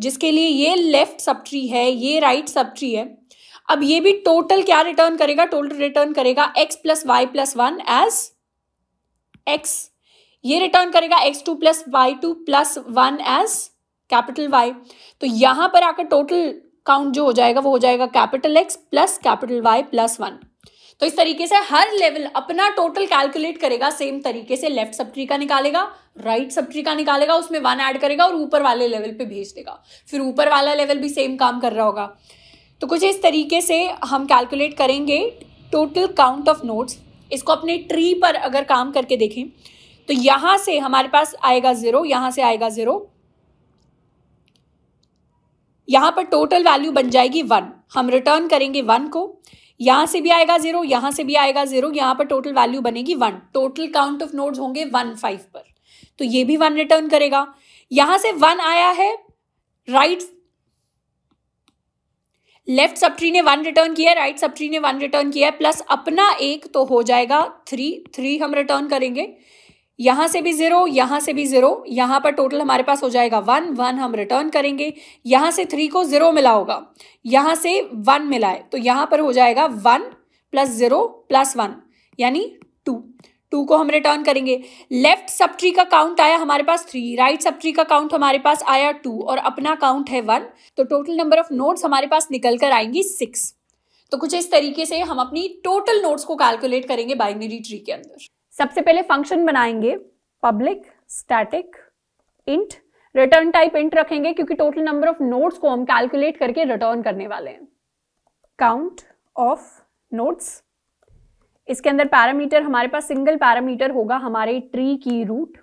Speaker 1: जिसके लिए ये लेफ्ट सब ट्री है ये राइट सब ट्री है अब ये भी टोटल क्या रिटर्न करेगा टोटल रिटर्न करेगा X plus Y plus one as X ये रिटर्न करेगा X two plus Y two plus one as capital Y तो यहां पर आकर टोटल काउंट जो हो जाएगा वो हो जाएगा capital X plus capital Y plus one तो इस तरीके से हर लेवल अपना टोटल कैलकुलेट करेगा सेम तरीके से लेफ्ट सब ट्री का निकालेगा राइट सब ट्री का निकालेगा उसमें वन ऐड करेगा और ऊपर वाले लेवल पे भेज देगा फिर ऊपर वाला लेवल भी सेम काम कर रहा होगा तो कुछ इस तरीके से हम कैलकुलेट करेंगे टोटल काउंट ऑफ नोट्स इसको अपने ट्री पर अगर काम करके देखें तो यहां से हमारे पास आएगा ज़ीरो यहां से आएगा ज़ीरो यहां पर टोटल वैल्यू बन जाएगी वन हम रिटर्न करेंगे वन को यहां से भी आएगा ज़ीरो यहां से भी आएगा ज़ीरो यहां पर टोटल वैल्यू बनेगी one total count of notes होंगे वन फाइव पर तो ये भी वन रिटर्न करेगा यहां से वन आया है राइट लेफ्ट सब्ट्री ने वन रिटर्न किया है राइट सब्ट्री ने वन रिटर्न किया है प्लस अपना एक तो हो जाएगा थ्री थ्री हम रिटर्न करेंगे यहां से भी जीरो यहां से भी जीरो यहां पर टोटल हमारे पास हो जाएगा वन वन हम रिटर्न करेंगे यहां से थ्री को जीरो मिला होगा यहां से वन मिला है तो यहां पर हो जाएगा one plus zero plus one यानी टू टू को हम रिटर्न करेंगे लेफ्ट सब ट्री का काउंट आया हमारे पास थ्री राइट सब ट्री का काउंट हमारे पास आया टू और अपना काउंट है वन तो टोटल नंबर ऑफ नोट्स हमारे पास निकल कर आएंगी सिक्स तो कुछ इस तरीके से हम अपनी टोटल नोट्स को कैलकुलेट करेंगे बाइनरी ट्री के अंदर सबसे पहले फंक्शन बनाएंगे public static int return type int रखेंगे क्योंकि टोटल नंबर ऑफ नोट्स को हम कैलकुलेट करके रिटर्न करने वाले हैं काउंट ऑफ नोट्स इसके अंदर पैरामीटर हमारे पास सिंगल पैरामीटर होगा हमारे ट्री की रूट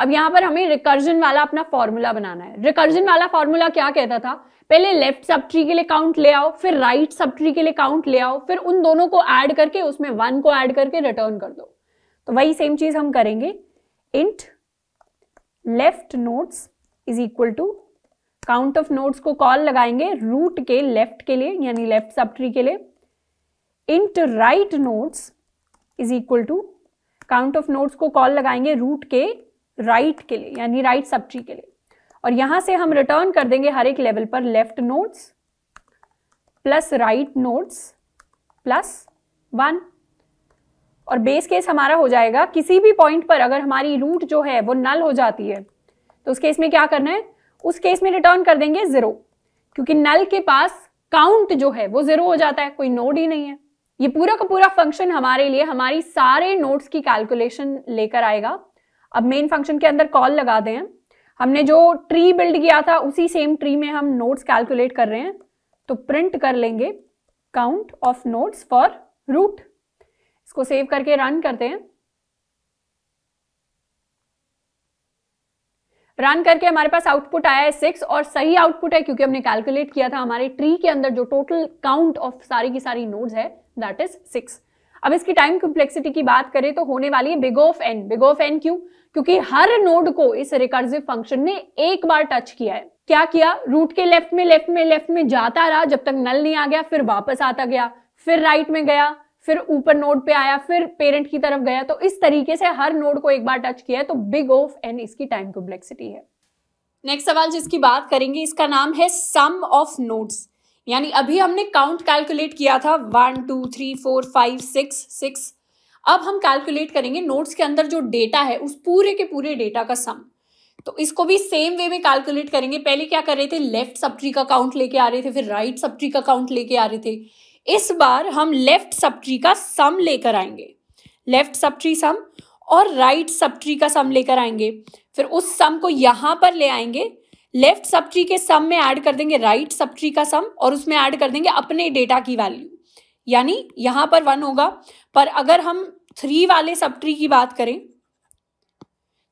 Speaker 1: अब यहां पर हमें रिकर्जन वाला अपना फॉर्मूला बनाना है रिकर्जन वाला फॉर्मूला क्या कहता था पहले लेफ्ट सब ट्री के लिए काउंट ले आओ फिर राइट सब ट्री के लिए काउंट ले आओ फिर उन दोनों को ऐड करके उसमें वन को ऐड करके रिटर्न कर दो तो वही सेम चीज हम करेंगे int left notes is equal to count of notes को कॉल लगाएंगे रूट के लेफ्ट के लिए यानी लेफ्ट सब ट्री के लिए int right notes is equal to count of notes को कॉल लगाएंगे रूट के राइट right के लिए यानी राइट सब ट्री के लिए और यहां से हम रिटर्न कर देंगे हर एक लेवल पर left notes plus right notes plus one और बेस केस हमारा हो जाएगा किसी भी पॉइंट पर अगर हमारी रूट जो है वो नल हो जाती है तो उस केस में क्या करना है उस केस में रिटर्न कर देंगे जीरो क्योंकि नल के पास काउंट जो है वो जीरो हो जाता है कोई नोड ही नहीं है ये पूरा का पूरा फंक्शन हमारे लिए हमारी सारे नोट्स की कैलकुलेशन लेकर आएगा अब मेन फंक्शन के अंदर कॉल लगा दें हमने जो ट्री बिल्ड किया था उसी सेम ट्री में हम नोट्स कैलकुलेट कर रहे हैं तो प्रिंट कर लेंगे count of notes for root इसको सेव करके रन करते हैं रन करके हमारे पास आउटपुट आया है सिक्स और सही आउटपुट है क्योंकि हमने कैलकुलेट किया था हमारे ट्री के अंदर जो टोटल काउंट ऑफ सारी की सारी नोड्स है दैट इज सिक्स अब इसकी टाइम कॉम्प्लेक्सिटी की बात करें तो होने वाली है big of N big of N क्यों क्योंकि हर नोड को इस रिकर्सिव फंक्शन ने एक बार टच किया है क्या किया रूट के लेफ्ट में लेफ्ट में लेफ्ट में जाता रहा जब तक नल नहीं आ गया फिर वापस आता गया फिर राइट में गया फिर ऊपर नोड पे आया फिर पेरेंट की तरफ गया तो इस तरीके से हर नोड को एक बार टच किया है तो बिग ऑफ एंड इसकी टाइम कॉम्प्लेक्सिटी है नेक्स्ट सवाल जिसकी बात करेंगे इसका नाम है सम ऑफ नोड्स यानी अभी हमने काउंट कैलकुलेट किया था one two three four five six six अब हम कैलकुलेट करेंगे नोट्स के अंदर जो डेटा है उस पूरे के पूरे डेटा का सम तो इसको भी सेम वे में कैलकुलेट करेंगे पहले क्या कर रहे थे लेफ्ट सब ट्री का काउंट लेके आ रहे थे फिर राइट सब ट्री का काउंट लेके आ रहे थे इस बार हम लेफ्ट सबट्री का सम लेकर आएंगे लेफ्ट सबट्री सम और राइट सब ट्री का सम लेकर आएंगे फिर उस सम को यहां पर ले आएंगे लेफ्ट सबट्री के सम में ऐड कर देंगे राइट सब ट्री का सम और उसमें ऐड कर देंगे अपने डेटा की वैल्यू यानी यहां पर वन होगा पर अगर हम थ्री वाले सबट्री की बात करें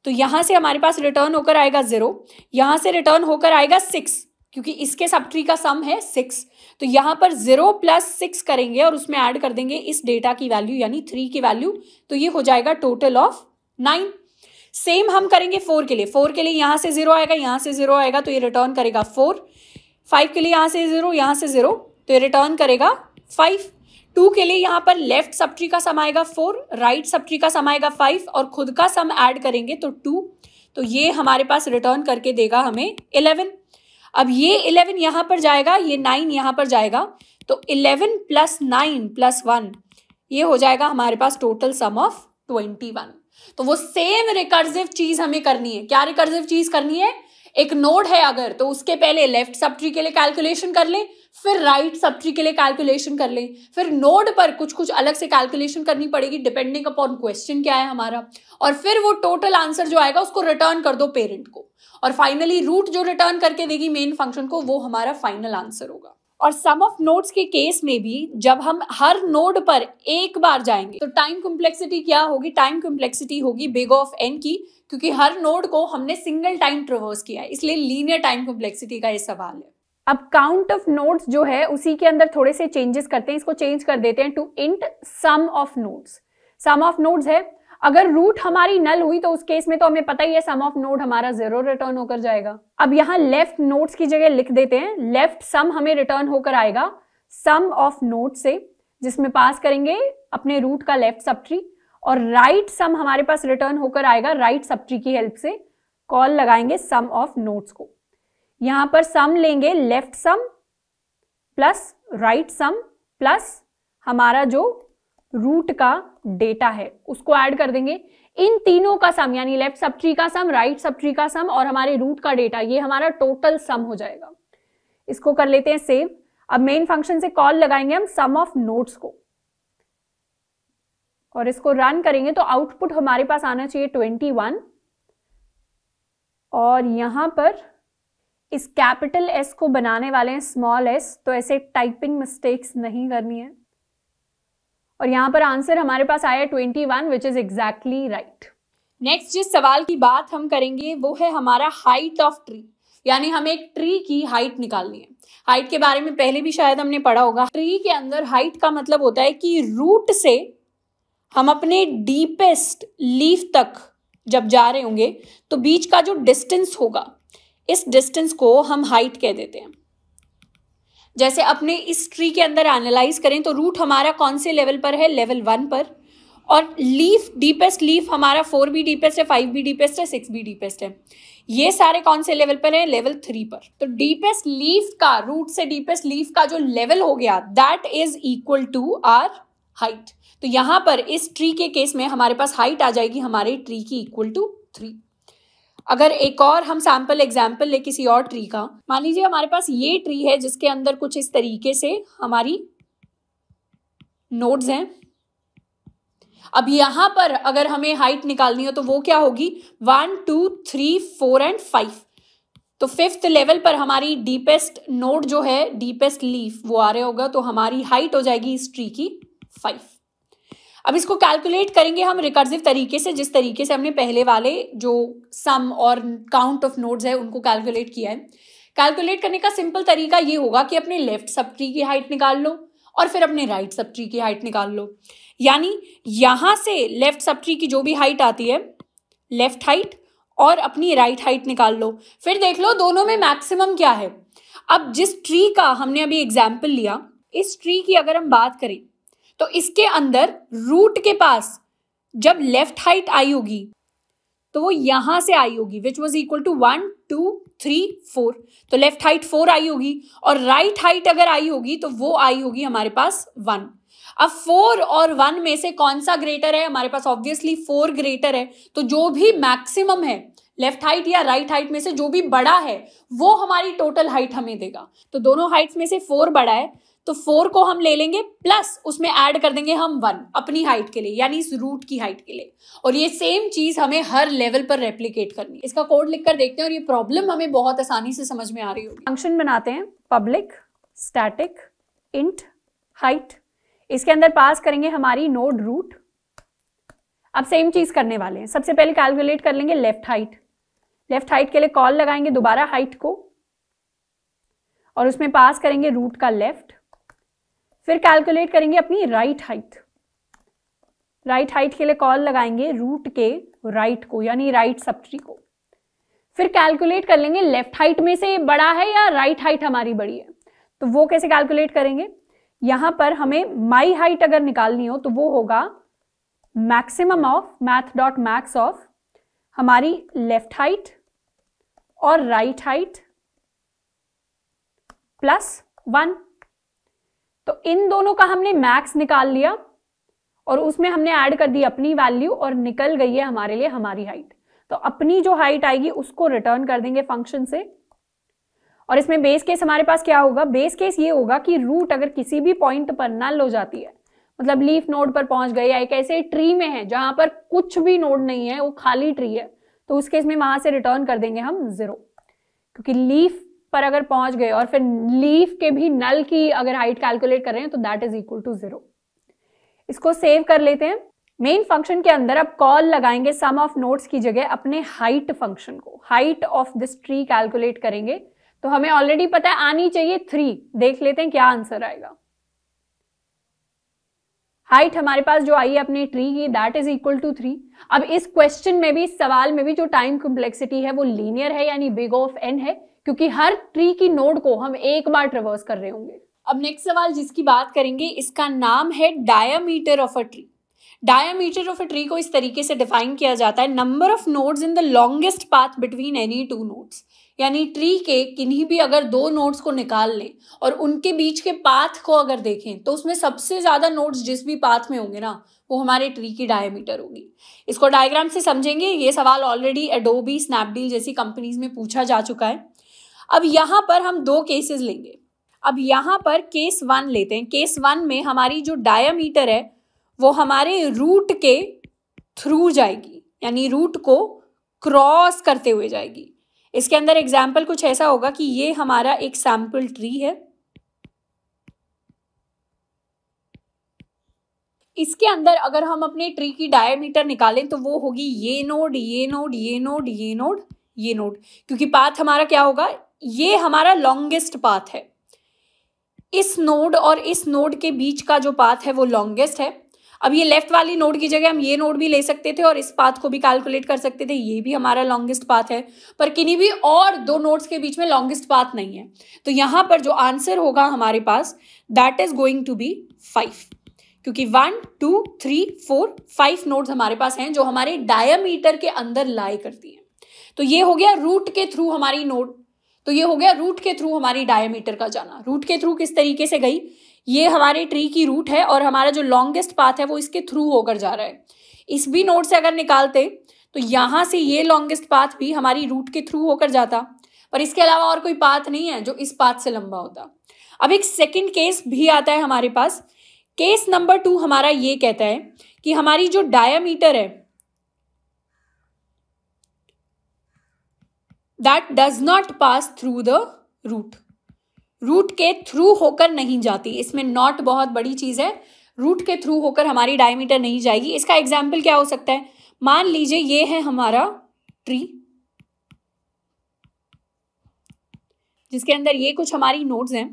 Speaker 1: तो यहां से हमारे पास रिटर्न होकर आएगा ज़ीरो यहां से रिटर्न होकर आएगा सिक्स क्योंकि इसके सबट्री का सम है सिक्स तो यहाँ पर जीरो प्लस सिक्स करेंगे और उसमें ऐड कर देंगे इस डेटा की वैल्यू यानी थ्री की वैल्यू तो ये हो जाएगा टोटल ऑफ नाइन सेम हम करेंगे फोर के लिए फोर के लिए यहाँ से जीरो आएगा यहाँ से जीरो आएगा तो ये रिटर्न करेगा फोर फाइव के लिए यहाँ से जीरो यहाँ से जीरो तो ये रिटर्न करेगा फाइव टू के लिए यहाँ पर लेफ्ट सब्ट्री का सम आएगा फोर राइट सब्ट्री का सम आएगा फाइव और खुद का सम ऐड करेंगे तो टू तो ये हमारे पास रिटर्न करके देगा हमें इलेवन अब ये इलेवन यहां पर जाएगा ये नाइन यहां पर जाएगा तो eleven plus nine plus one ये हो जाएगा हमारे पास total sum of twenty one तो वो सेम रिकर्सिव चीज हमें करनी है क्या रिकर्सिव चीज करनी है एक नोड है अगर तो उसके पहले लेफ्ट सब ट्री के लिए कैलकुलेशन कर लें फिर राइट right सब ट्री के लिए कैलकुलेशन कर लें फिर नोड पर कुछ कुछ अलग से कैलकुलेशन करनी पड़ेगी डिपेंडिंग अपॉन क्वेश्चन क्या है हमारा और फिर वो टोटल आंसर जो आएगा उसको रिटर्न कर दो पेरेंट को और फाइनली रूट जो रिटर्न करके देगी मेन फंक्शन को वो हमारा फाइनल आंसर होगा और सम ऑफ नोड्स के केस में भी जब हम हर नोड पर एक बार जाएंगे तो टाइम कॉम्प्लेक्सिटी क्या होगी टाइम कॉम्प्लेक्सिटी होगी बिग ऑफ एन की क्योंकि हर नोड को हमने सिंगल टाइम ट्रवर्स किया है इसलिए लीनियर टाइम कॉम्प्लेक्सिटी का ये सवाल है अब काउंट ऑफ नोड्स जो है उसी के अंदर थोड़े से चेंजेस करते हैं इसको चेंज कर देते हैं to int sum of nodes sum of nodes है अगर रूट हमारी नल हुई तो उस केस में तो हमें पता ही है सम ऑफ नोड हमारा जीरो रिटर्न होकर जाएगा अब यहाँ लेफ्ट नोड्स की जगह लिख देते हैं लेफ्ट सम हमें रिटर्न होकर आएगा सम ऑफ नोड से जिसमें पास करेंगे अपने रूट का लेफ्ट सब ट्री और राइट सम हमारे पास रिटर्न होकर आएगा राइट right सब की हेल्प से कॉल लगाएंगे सम ऑफ नोट्स को यहां पर सम लेंगे left sum plus right sum plus हमारा जो रूट का डेटा है उसको ऐड कर देंगे इन तीनों का सम यानी लेफ्ट सब का सम राइट सब का सम और हमारे रूट का डेटा ये हमारा टोटल सम हो जाएगा इसको कर लेते हैं सेव अब मेन फंक्शन से कॉल लगाएंगे हम सम ऑफ नोट्स को और इसको रन करेंगे तो आउटपुट हमारे पास आना चाहिए ट्वेंटी वन और यहां पर इस कैपिटल एस को बनाने वाले हैं स्मॉल एस तो ऐसे टाइपिंग मिस्टेक्स नहीं करनी है और यहां पर आंसर हमारे पास आया twenty one which is exactly right next जिस सवाल की बात हम करेंगे वो है हमारा हाइट ऑफ ट्री यानी हमें एक ट्री की हाइट निकालनी है हाइट के बारे में पहले भी शायद हमने पढ़ा होगा ट्री के अंदर हाइट का मतलब होता है कि रूट से हम अपने डीपेस्ट लीफ तक जब जा रहे होंगे तो बीच का जो डिस्टेंस होगा इस डिस्टेंस को हम हाइट कह देते हैं जैसे अपने इस ट्री के अंदर एनालाइज करें तो रूट हमारा कौन से लेवल पर है लेवल वन पर और लीफ डीपेस्ट लीफ हमारा फोर बी डीपेस्ट है फाइव बी डीपेस्ट है सिक्स बी डीपेस्ट है ये सारे कौन से लेवल पर है लेवल थ्री पर तो डीपेस्ट लीफ का रूट से डीपेस्ट लीफ का जो लेवल हो गया that is equal to our height तो यहां पर इस ट्री के केस में हमारे पास हाइट आ जाएगी हमारे ट्री की इक्वल टू थ्री अगर एक और हम सैम्पल एग्जाम्पल ले किसी और ट्री का मान लीजिए हमारे पास ये ट्री है जिसके अंदर कुछ इस तरीके से हमारी नोड्स हैं अब यहां पर अगर हमें हाइट निकालनी हो तो वो क्या होगी one two three four and five तो फिफ्थ लेवल पर हमारी डीपेस्ट नोड जो है डीपेस्ट लीफ वो आ रहे होगा तो हमारी हाइट हो जाएगी इस ट्री की फाइव अब इसको कैलकुलेट करेंगे हम रिकर्सिव तरीके से जिस तरीके से हमने पहले वाले जो सम और काउंट ऑफ नोड्स है उनको कैलकुलेट किया है कैलकुलेट करने का सिंपल तरीका ये होगा कि अपने लेफ्ट सब ट्री की हाइट निकाल लो और फिर अपने राइट सब ट्री की हाइट निकाल लो यानी यहाँ से लेफ्ट सब ट्री की जो भी हाइट आती है लेफ्ट हाइट और अपनी राइट हाइट निकाल लो फिर देख लो दोनों में मैक्सिमम क्या है अब जिस ट्री का हमने अभी एग्जाम्पल लिया इस ट्री की अगर हम बात करें तो इसके अंदर रूट के पास जब लेफ्ट हाइट आई होगी तो वो यहां से आई होगी which was equal to one two three four तो लेफ्ट हाइट फोर आई होगी और राइट right हाइट अगर आई होगी तो वो आई होगी हमारे पास वन अब फोर और वन में से कौन सा ग्रेटर है हमारे पास ऑब्वियसली फोर ग्रेटर है तो जो भी मैक्सिमम है लेफ्ट हाइट या राइट right हाइट में से जो भी बड़ा है वो हमारी टोटल हाइट हमें देगा तो दोनों हाइट्स में से फोर बड़ा है तो फोर को हम ले लेंगे प्लस उसमें ऐड कर देंगे हम वन अपनी हाइट के लिए यानी इस रूट की हाइट के लिए और ये सेम चीज हमें हर लेवल पर रेप्लीकेट करनी है इसका कोड लिखकर देखते हैं और ये प्रॉब्लम हमें बहुत आसानी से समझ में आ रही होगी फंक्शन बनाते हैं पब्लिक स्टैटिक इंट हाइट इसके अंदर पास करेंगे हमारी नोड रूट अब सेम चीज करने वाले हैं सबसे पहले कैलकुलेट कर लेंगे लेफ्ट हाइट लेफ्ट हाइट के लिए कॉल लगाएंगे दोबारा हाइट को और उसमें पास करेंगे रूट का लेफ्ट फिर कैलकुलेट करेंगे अपनी राइट हाइट राइट हाइट के लिए कॉल लगाएंगे रूट के राइट को यानी राइट सबट्री को फिर कैलकुलेट कर लेंगे लेफ्ट हाइट में से बड़ा है या राइट हाइट हमारी बड़ी है तो वो कैसे कैलकुलेट करेंगे यहां पर हमें माई हाइट अगर निकालनी हो तो वो होगा maximum of math dot max of हमारी लेफ्ट हाइट और राइट हाइट प्लस वन तो इन दोनों का हमने मैक्स निकाल लिया और उसमें हमने ऐड कर दी अपनी वैल्यू और निकल गई है हमारे लिए हमारी हाइट तो अपनी जो हाइट आएगी उसको रिटर्न कर देंगे फंक्शन से और इसमें बेस केस हमारे पास क्या होगा बेस केस ये होगा कि रूट अगर किसी भी पॉइंट पर नल हो जाती है मतलब लीफ नोड पर पहुंच गई या एक ऐसे ट्री में है जहां पर कुछ भी नोड नहीं है वो खाली ट्री है तो उस केस में वहां से रिटर्न कर देंगे हम जीरो क्योंकि लीफ पर अगर पहुंच गए और फिर लीफ के भी नल की अगर हाइट कैलकुलेट कर रहे हैं तो that is equal to zero इसको सेव कर लेते हैं मेन फंक्शन के अंदर अब कॉल लगाएंगे सम ऑफ नोट्स की जगह अपने हाइट फंक्शन को height of this tree calculate करेंगे तो हमें ऑलरेडी पता है आनी चाहिए थ्री देख लेते हैं क्या आंसर आएगा हाइट हमारे पास जो आई है अपने ट्री की that is equal to three अब इस क्वेश्चन में भी सवाल में भी जो टाइम कॉम्प्लेक्सिटी है वो लीनियर है यानी बिग ऑफ एन है क्योंकि हर ट्री की नोड को हम एक बार ट्रेवर्स कर रहे होंगे अब नेक्स्ट सवाल जिसकी बात करेंगे इसका नाम है diameter of a tree diameter of a tree को इस तरीके से डिफाइन किया जाता है number of nodes in the longest path between any two nodes यानी ट्री के किन्हीं भी अगर दो नोड्स को निकाल लें और उनके बीच के पाथ को अगर देखें तो उसमें सबसे ज़्यादा नोड्स जिस भी पाथ में होंगे ना वो हमारे ट्री की डायमीटर होगी इसको डायग्राम से समझेंगे ये सवाल ऑलरेडी एडोबी स्नैपडील जैसी कंपनीज में पूछा जा चुका है अब यहाँ पर हम दो केसेस लेंगे अब यहाँ पर केस वन लेते हैं केस वन में हमारी जो डायमीटर है वो हमारे रूट के थ्रू जाएगी यानी रूट को क्रॉस करते हुए जाएगी इसके अंदर एग्जाम्पल कुछ ऐसा होगा कि ये हमारा एक सैम्पल ट्री है इसके अंदर अगर हम अपने ट्री की डायमीटर निकालें तो वो होगी ये नोड ये नोड ये नोड ये नोड ये नोड क्योंकि पाथ हमारा क्या होगा ये हमारा लॉन्गेस्ट पाथ है इस नोड और इस नोड के बीच का जो पाथ है वो लॉन्गेस्ट है अब ये लेफ्ट वाली नोड की जगह हम ये नोड भी ले सकते थे और इस पाथ को भी कैलकुलेट कर सकते थे ये भी हमारा लॉन्गेस्ट पाथ है पर किन्हीं भी और दो नोड्स के बीच में लॉन्गेस्ट पाथ नहीं है तो यहां पर जो आंसर होगा हमारे पास that is going to be five क्योंकि one two three four five nodes हमारे पास हैं जो हमारे डायमीटर के अंदर लाई करती हैं तो ये हो गया रूट के थ्रू हमारी नोड तो ये हो गया रूट के थ्रू हमारी डायमीटर का जाना रूट के थ्रू किस तरीके से गई ये हमारे ट्री की रूट है और हमारा जो लॉन्गेस्ट पाथ है वो इसके थ्रू होकर जा रहा है इस भी नोड से अगर निकालते तो यहाँ से ये लॉन्गेस्ट पाथ भी हमारी रूट के थ्रू होकर जाता पर इसके अलावा और कोई पाथ नहीं है जो इस पाथ से लंबा होता अब एक सेकेंड केस भी आता है हमारे पास केस नंबर टू हमारा ये कहता है कि हमारी जो डायामीटर है that does not pass through the root root के थ्रू होकर नहीं जाती इसमें नॉट बहुत बड़ी चीज़ है रूट के थ्रू होकर हमारी डायमीटर नहीं जाएगी इसका एग्जाम्पल क्या हो सकता है मान लीजिए ये है हमारा ट्री जिसके अंदर ये कुछ हमारी नोड्स हैं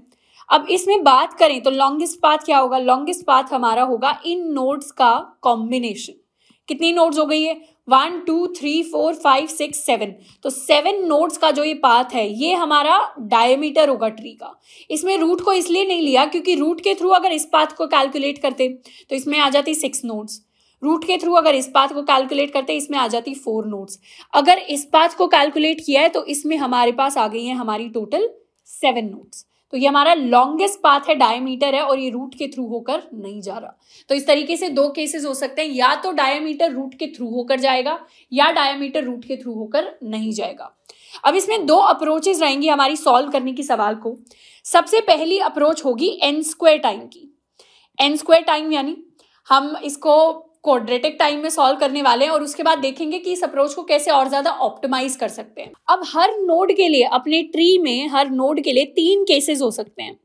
Speaker 1: अब इसमें बात करें तो लॉन्गेस्ट पाथ क्या होगा लॉन्गेस्ट पाथ हमारा होगा इन नोड्स का कॉम्बिनेशन कितनी नोड्स हो गई है one two three four five six seven तो सेवन नोड्स का जो ये पाथ है ये हमारा डायमीटर होगा ट्री का इसमें रूट को इसलिए नहीं लिया क्योंकि रूट के थ्रू अगर इस पाथ को कैलकुलेट करते तो इसमें आ जाती सिक्स नोड्स रूट के थ्रू अगर इस पाथ को कैलकुलेट करते इसमें आ जाती फोर नोट्स अगर इस पाथ को कैलकुलेट किया है तो इसमें हमारे पास आ गई है हमारी टोटल सेवन नोट्स तो ये हमारा लॉन्गेस्ट पाथ है डायमीटर है और ये रूट के थ्रू होकर नहीं जा रहा तो इस तरीके से दो केसेस हो सकते हैं या तो डायमीटर रूट के थ्रू होकर जाएगा या डायमीटर रूट के थ्रू होकर नहीं जाएगा अब इसमें दो अप्रोचेज रहेंगी हमारी सॉल्व करने की सवाल को सबसे पहली अप्रोच होगी एन स्क्वायर टाइम की एन स्क्वायर टाइम यानी हम इसको क्वाड्रेटिक टाइम में सॉल्व करने वाले हैं और उसके बाद देखेंगे कि इस अप्रोच को कैसे और ज्यादा ऑप्टिमाइज कर सकते हैं अब हर नोड के लिए अपने ट्री में हर नोड के लिए तीन केसेस हो सकते हैं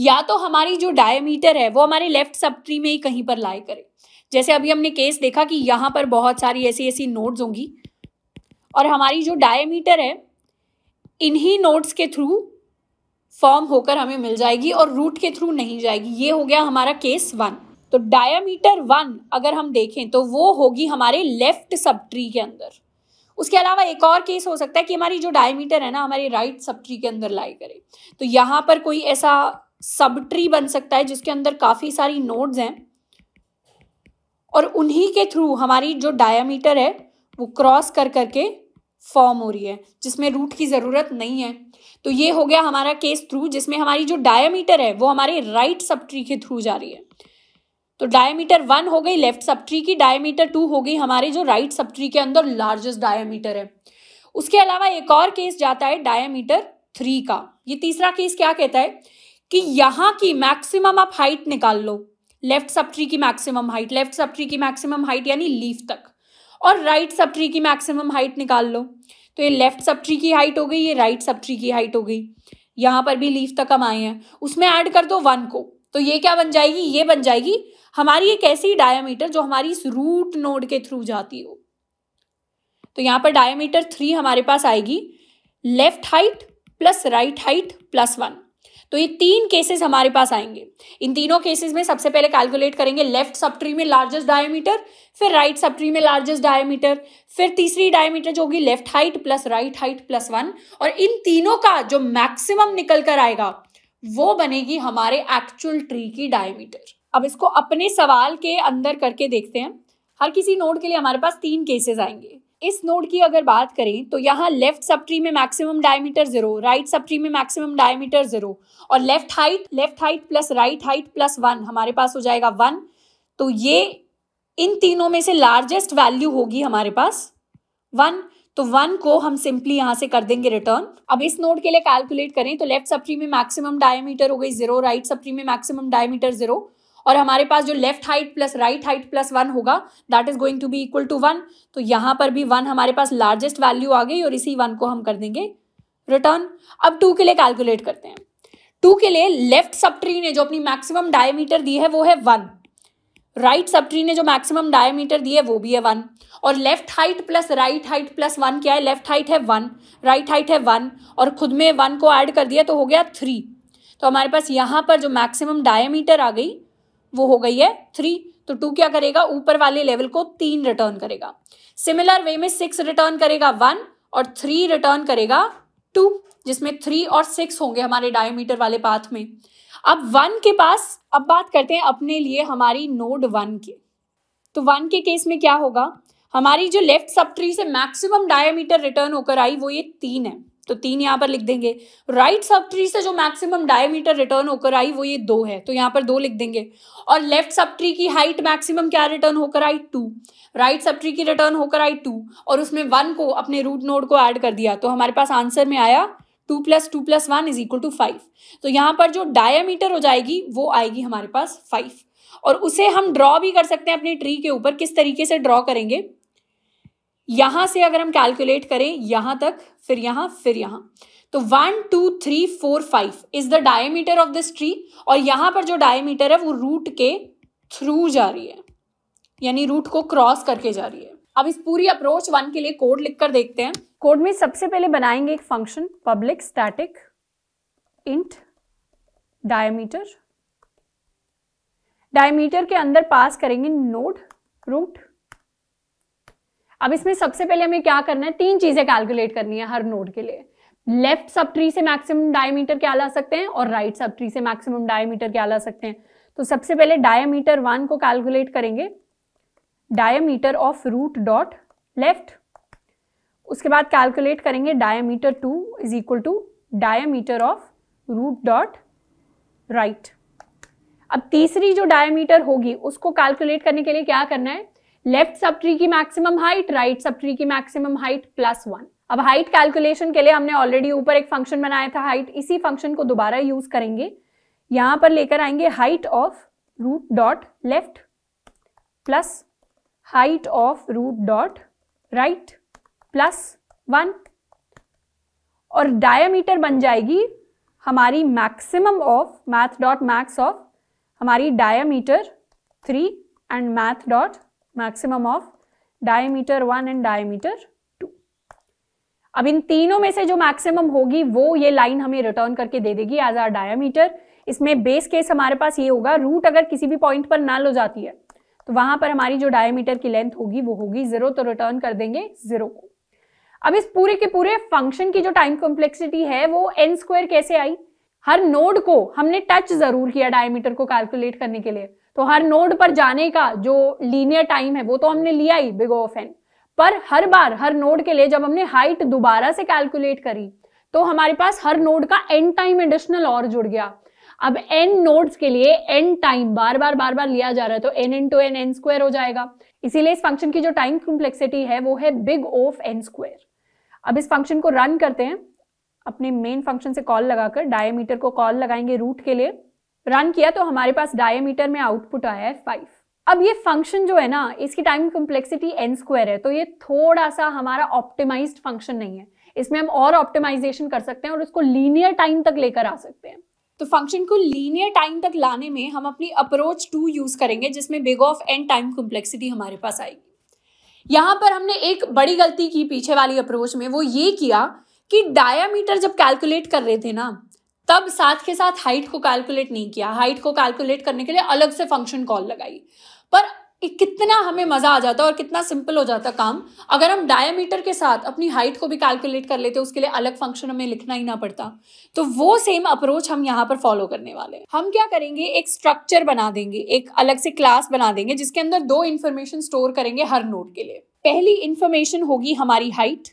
Speaker 1: या तो हमारी जो डायमीटर है वो हमारे लेफ्ट सब ट्री में ही कहीं पर लाई करे जैसे अभी हमने केस देखा कि यहाँ पर बहुत सारी ऐसी ऐसी नोड्स होंगी और हमारी जो डायमीटर है इन्हीं नोड्स के थ्रू फॉर्म होकर हमें मिल जाएगी और रूट के थ्रू नहीं जाएगी ये हो गया हमारा केस वन तो डायामीटर वन अगर हम देखें तो वो होगी हमारे लेफ्ट सब ट्री के अंदर उसके अलावा एक और केस हो सकता है कि हमारी जो डायमीटर है ना हमारी राइट सब ट्री के अंदर लाई करे तो यहाँ पर कोई ऐसा सब ट्री बन सकता है जिसके अंदर काफ़ी सारी नोड्स हैं और उन्हीं के थ्रू हमारी जो डायामीटर है वो क्रॉस कर करके फॉर्म हो रही है जिसमें रूट की ज़रूरत नहीं है तो ये हो गया हमारा केस थ्रू जिसमें हमारी जो डायामीटर है वो हमारे राइट सब ट्री के थ्रू जा रही है तो डायमीटर वन हो गई लेफ्ट सब ट्री की डायमीटर टू हो गई हमारे जो राइट सब ट्री के अंदर लार्जेस्ट डायमीटर है उसके अलावा एक और केस जाता है डायमीटर थ्री का ये तीसरा केस क्या कहता है कि यहां की मैक्सिमम आप हाइट निकाल लो लेफ्ट सब ट्री की maximum height left sub tree की मैक्सिमम हाइट यानी लीफ तक और राइट सब ट्री की मैक्सिमम हाइट निकाल लो तो ये लेफ्ट सब ट्री की हाइट हो गई ये राइट सब ट्री की हाइट हो गई यहां पर भी लीफ तक हम आए हैं उसमें ऐड कर दो वन को तो ये क्या बन जाएगी ये बन जाएगी हमारी एक ऐसी डायमीटर जो हमारी इस रूट नोड के थ्रू जाती हो तो यहां पर डायमीटर थ्री हमारे पास आएगी left height plus right height plus one तो ये तीन केसेस हमारे पास आएंगे इन तीनों केसेस में सबसे पहले कैलकुलेट करेंगे लेफ्ट सबट्री में लार्जेस्ट डायमीटर फिर राइट right सबट्री में लार्जेस्ट डायमीटर फिर तीसरी डायमीटर जो होगी left height plus right height plus one और इन तीनों का जो मैक्सिमम निकल कर आएगा वो बनेगी हमारे एक्चुअल ट्री की डायमीटर अब इसको अपने सवाल के अंदर करके देखते हैं हर किसी नोड के लिए हमारे पास तीन केसेस आएंगे इस नोड की अगर बात करें तो यहाँ लेफ्ट सप्ट्री में maximum diameter zero right sub में मैक्सिमम डायमीटर जीरो और left height left height plus right height plus one हमारे पास हो जाएगा वन तो ये इन तीनों में से लार्जेस्ट वैल्यू होगी हमारे पास वन तो वन को हम सिंपली यहाँ से कर देंगे रिटर्न अब इस नोड के लिए कैलकुलेट करें तो लेफ्ट सप्ट्री में मैक्सिमम डायमीटर हो गई जीरो राइट सप्ट्री में मैक्सिमम डायमीटर जीरो और हमारे पास जो left height plus right height plus one होगा that is going to be equal to one तो यहां पर भी वन हमारे पास लार्जेस्ट वैल्यू आ गई और इसी वन को हम कर देंगे रिटर्न अब टू के लिए कैलकुलेट करते हैं टू के लिए लेफ्ट सब ट्री ने जो अपनी मैक्सिमम डायमीटर दी है वो है वन राइट सब ट्री ने जो मैक्सिमम डायमीटर दी है वो भी है वन और left height plus right height plus one क्या है लेफ्ट हाइट है वन राइट हाइट है वन और खुद में वन को ऐड कर दिया तो हो गया थ्री तो हमारे पास यहाँ पर जो मैक्सिमम डायमीटर आ गई वो हो गई है थ्री तो टू क्या करेगा ऊपर वाले लेवल को तीन रिटर्न करेगा सिमिलर वे में सिक्स रिटर्न करेगा वन और थ्री रिटर्न करेगा टू जिसमें थ्री और सिक्स होंगे हमारे डायोमीटर वाले पाथ में अब वन के पास अब बात करते हैं अपने लिए हमारी नोड वन के तो वन के केस में क्या होगा हमारी जो लेफ्ट सब ट्री से मैक्सिमम डायोमीटर रिटर्न होकर आई वो ये तीन है तो तीन यहाँ पर लिख देंगे राइट सब ट्री से जो मैक्सिमम डायमीटर रिटर्न होकर आई वो ये दो है तो यहाँ पर दो लिख देंगे और लेफ्ट सब ट्री की हाइट मैक्सिमम क्या रिटर्न होकर आई टू राइट सब ट्री की रिटर्न होकर आई टू और उसमें वन को अपने रूट नोड को ऐड कर दिया तो हमारे पास आंसर में आया two plus two plus one is equal to five तो यहाँ पर जो डायमीटर हो जाएगी वो आएगी हमारे पास फाइव और उसे हम ड्रॉ भी कर सकते हैं अपनी ट्री के ऊपर किस तरीके से ड्रॉ करेंगे यहां से अगर हम कैलकुलेट करें यहां तक फिर यहां फिर यहां तो one two three four five is the diameter of this tree और यहां पर जो डायमीटर है वो रूट के थ्रू जा रही है यानी रूट को क्रॉस करके जा रही है अब इस पूरी अप्रोच वन के लिए कोड लिखकर देखते हैं कोड में सबसे पहले बनाएंगे एक function public static int diameter diameter के अंदर पास करेंगे नोड रूट अब इसमें सबसे पहले हमें क्या करना है तीन चीजें कैलकुलेट करनी है हर नोड के लिए लेफ्ट सब ट्री से मैक्सिमम डायमीटर क्या ला सकते हैं और राइट सब ट्री से मैक्सिमम डायमीटर क्या ला सकते हैं तो सबसे पहले डायमीटर वन को कैलकुलेट करेंगे diameter of root dot left उसके बाद कैलकुलेट करेंगे diameter two is equal to diameter of root dot right अब तीसरी जो डायमीटर होगी उसको कैलकुलेट करने के लिए क्या करना है लेफ्ट सब ट्री की maximum height right sub tree की मैक्सिमम हाइट प्लस वन अब हाइट कैलकुलेशन के लिए हमने ऑलरेडी ऊपर एक फंक्शन बनाया था हाइट इसी फंक्शन को दोबारा यूज करेंगे यहां पर लेकर आएंगे height of root dot left plus height of root dot right plus one और डायमीटर बन जाएगी हमारी maximum of math dot max of हमारी diameter three and math dot maximum of diameter one and diameter two अब इन तीनों में से जो मैक्सिमम होगी वो ये लाइन हमें रिटर्न करके दे देगी एज आर डायमीटर इसमें बेस केस हमारे पास ये होगा रूट अगर किसी भी पॉइंट पर ना लो जाती है तो वहां पर हमारी जो डायमीटर की लेंथ होगी वो होगी जीरो तो रिटर्न कर देंगे जीरो को अब इस पूरे के पूरे फंक्शन की जो टाइम कॉम्प्लेक्सिटी है वो एन स्क्वायर कैसे आई हर नोड को हमने टच जरूर किया डायमीटर को कैलकुलेट करने के लिए तो हर नोड पर जाने का जो लीनियर टाइम है वो तो हमने लिया ही बिग ऑफ एन पर हर बार हर नोड के लिए जब हमने हाइट दोबारा से कैलकुलेट करी तो हमारे पास हर नोड का एन टाइम एडिशनल और जुड़ गया अब एन नोड्स के लिए एन टाइम बार बार बार बार लिया जा रहा है तो n into n n square हो जाएगा इसीलिए इस फंक्शन की जो टाइम कॉम्प्लेक्सिटी है वो है बिग ऑफ एन स्क्वायर अब इस फंक्शन को रन करते हैं अपने मेन फंक्शन से कॉल लगाकर डायमीटर को कॉल लगाएंगे रूट के लिए रन किया तो हमारे पास डायमीटर में आउटपुट आया है फाइव अब ये फंक्शन जो है ना इसकी टाइम कॉम्प्लेक्सिटी एन स्क्वायर है तो ये थोड़ा सा हमारा ऑप्टिमाइज्ड फंक्शन नहीं है इसमें हम और ऑप्टिमाइजेशन कर सकते हैं और उसको लीनियर टाइम तक लेकर आ सकते हैं तो फंक्शन को लीनियर टाइम तक लाने में हम अपनी अप्रोच टू यूज़ करेंगे जिसमें big of n time complexity हमारे पास आएगी यहाँ पर हमने एक बड़ी गलती की पीछे वाली अप्रोच में वो ये किया कि डायामीटर जब कैलकुलेट कर रहे थे ना तब साथ के साथ हाइट को कैलकुलेट नहीं किया हाइट को कैलकुलेट करने के लिए अलग से फंक्शन कॉल लगाई पर कितना हमें मज़ा आ जाता और कितना सिंपल हो जाता काम अगर हम डायमीटर के साथ अपनी हाइट को भी कैलकुलेट कर लेते उसके लिए अलग फंक्शन हमें लिखना ही ना पड़ता तो वो सेम अप्रोच हम यहाँ पर फॉलो करने वाले हम क्या करेंगे एक स्ट्रक्चर बना देंगे एक अलग से क्लास बना देंगे जिसके अंदर दो इन्फॉर्मेशन स्टोर करेंगे हर नोट के लिए पहली इन्फॉर्मेशन होगी हमारी हाइट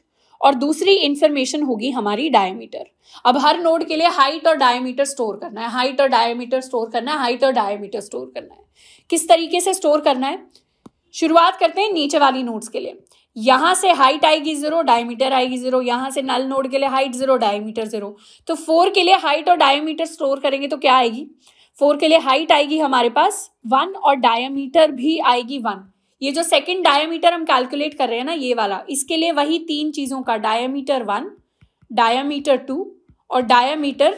Speaker 1: और दूसरी इंफॉर्मेशन होगी हमारी डायमीटर अब हर नोड के लिए हाइट और डायमीटर स्टोर करना है हाइट और डायमीटर स्टोर करना है हाइट और डायमीटर स्टोर करना है किस तरीके से स्टोर करना है शुरुआत करते हैं नीचे वाली नोड्स के लिए यहां से हाइट आएगी जीरो डायमीटर आएगी जीरो यहां से नल नोड के लिए हाइट जीरो डायमीटर जीरो तो फोर के लिए हाइट और डायमीटर स्टोर करेंगे तो क्या आएगी फोर के लिए हाइट आएगी हमारे पास वन और डायमीटर भी आएगी वन ये जो सेकेंड डायामीटर हम कैलकुलेट कर रहे हैं ना ये वाला इसके लिए वही तीन चीज़ों का डायमीटर वन डायमीटर टू और डायमीटर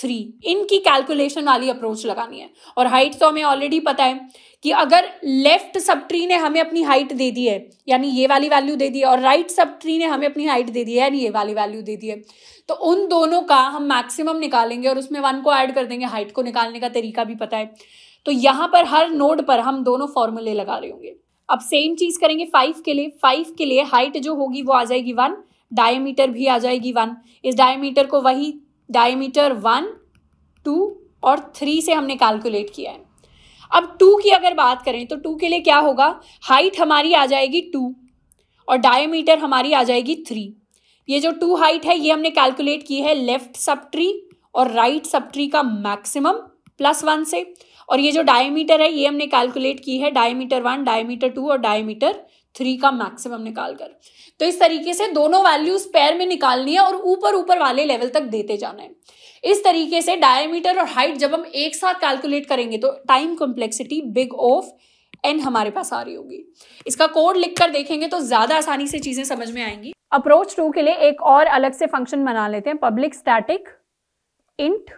Speaker 1: थ्री इनकी कैलकुलेशन वाली अप्रोच लगानी है और हाइट तो हमें ऑलरेडी पता है कि अगर लेफ्ट सब ट्री ने हमें अपनी हाइट दे दी है यानी ये वाली वैल्यू दे दी है और राइट सब ट्री ने हमें अपनी हाइट दे दी है यानी ये वाली वैल्यू दे दी है तो उन दोनों का हम मैक्सिमम निकालेंगे और उसमें वन को ऐड कर देंगे हाइट को निकालने का तरीका भी पता है तो यहाँ पर हर नोड पर हम दोनों फॉर्मूले लगा रहे होंगे अब सेम चीज़ करेंगे फाइव के लिए फाइव के लिए हाइट जो होगी वो आ जाएगी वन डायमीटर भी आ जाएगी वन इस डायमीटर को वही डायमीटर वन टू और थ्री से हमने कैलकुलेट किया है अब टू की अगर बात करें तो टू के लिए क्या होगा हाइट हमारी आ जाएगी टू और डायमीटर हमारी आ जाएगी थ्री ये जो टू हाइट है ये हमने कैलकुलेट की है लेफ्ट सब ट्री और राइट सब ट्री का मैक्सिमम प्लस वन से और ये जो डायमीटर है ये हमने कैलकुलेट की है डायमीटर वन डायमीटर टू और डायमीटर थ्री का मैक्सिमम निकाल कर तो इस तरीके से दोनों वैल्यूज पैर में निकालनी है और ऊपर ऊपर वाले लेवल तक देते जाना है इस तरीके से डायमीटर और हाइट जब हम एक साथ कैलकुलेट करेंगे तो time complexity big of n हमारे पास आ रही होगी इसका कोड लिख कर देखेंगे तो ज्यादा आसानी से चीजें समझ में आएंगी अप्रोच टू के लिए एक और अलग से फंक्शन बना लेते हैं पब्लिक स्टैटिक इंट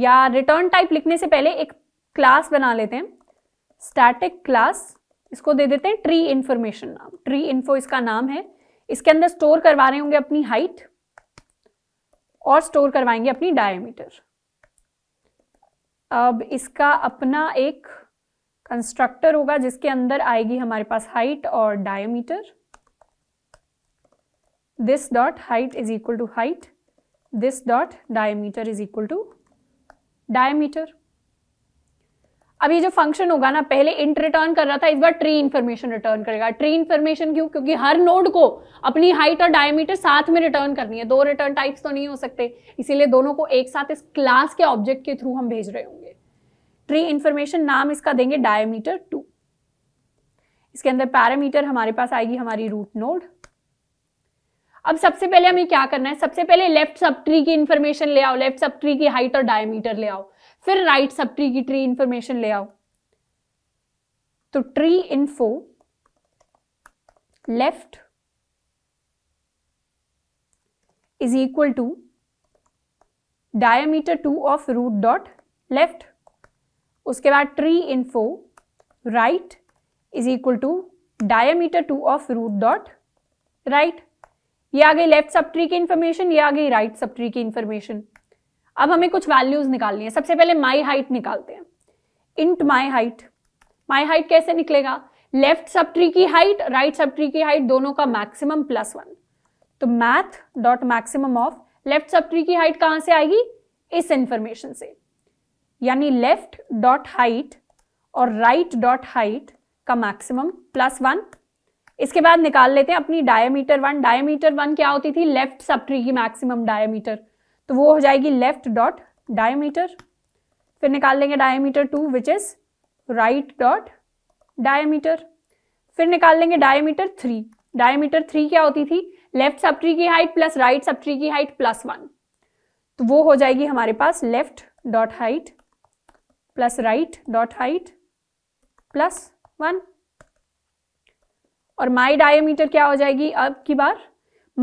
Speaker 1: या रिटर्न टाइप लिखने से पहले एक क्लास बना लेते हैं स्टैटिक क्लास इसको दे देते हैं ट्री इन्फॉर्मेशन नाम ट्री इन्फो इसका नाम है इसके अंदर स्टोर करवा रहे होंगे अपनी हाइट और स्टोर करवाएंगे अपनी डायमीटर अब इसका अपना एक कंस्ट्रक्टर होगा जिसके अंदर आएगी हमारे पास हाइट और diameter this dot height is equal to height this dot diameter is equal to diameter अब ये जो फंक्शन होगा ना पहले इंट रिटर्न कर रहा था इस बार ट्री इन्फॉर्मेशन रिटर्न करेगा ट्री इन्फॉर्मेशन क्यों क्योंकि हर नोड को अपनी हाइट और डायमीटर साथ में रिटर्न करनी है दो रिटर्न टाइप्स तो नहीं हो सकते इसीलिए दोनों को एक साथ इस क्लास के ऑब्जेक्ट के थ्रू हम भेज रहे होंगे ट्री इन्फॉर्मेशन नाम इसका देंगे डायमीटर टू इसके अंदर पैरामीटर हमारे पास आएगी हमारी रूट नोड अब सबसे पहले हमें क्या करना है सबसे पहले लेफ्ट सब ट्री की इन्फॉर्मेशन ले आओ लेफ्ट सब ट्री की हाइट और डायमीटर ले आओ फिर राइट सब ट्री की ट्री इंफॉर्मेशन ले आओ तो tree info left is equal to diameter two of root dot left उसके बाद tree info right is equal to diameter two of root dot right ये आ गई लेफ्ट सब ट्री की इन्फॉर्मेशन ये आ गई राइट सब ट्री की इन्फॉर्मेशन अब हमें कुछ वैल्यूज निकालनी है सबसे पहले माई हाइट निकालते हैं int my height my height कैसे निकलेगा लेफ्ट सब ट्री की हाइट राइट सब ट्री की हाइट दोनों का मैक्सिमम प्लस वन तो math dot maximum of left sub tree की हाइट कहां से आएगी इस इंफॉर्मेशन से यानी लेफ्ट डॉट हाइट और राइट डॉट हाइट का मैक्सिमम प्लस वन इसके बाद निकाल लेते हैं अपनी डायमीटर वन डायमीटर वन क्या होती थी लेफ्ट सब ट्री की मैक्सिमम डायमीटर तो वो हो जाएगी लेफ्ट डॉट डायमीटर फिर निकाल लेंगे diameter two which is right dot diameter फिर निकाल लेंगे डायमीटर थ्री डायमीटर थ्री क्या होती थी लेफ्ट सब ट्री की height plus right sub tree की हाइट प्लस वन तो वो हो जाएगी हमारे पास left dot height plus right dot height plus one और माई डायोमीटर क्या हो जाएगी अब की बार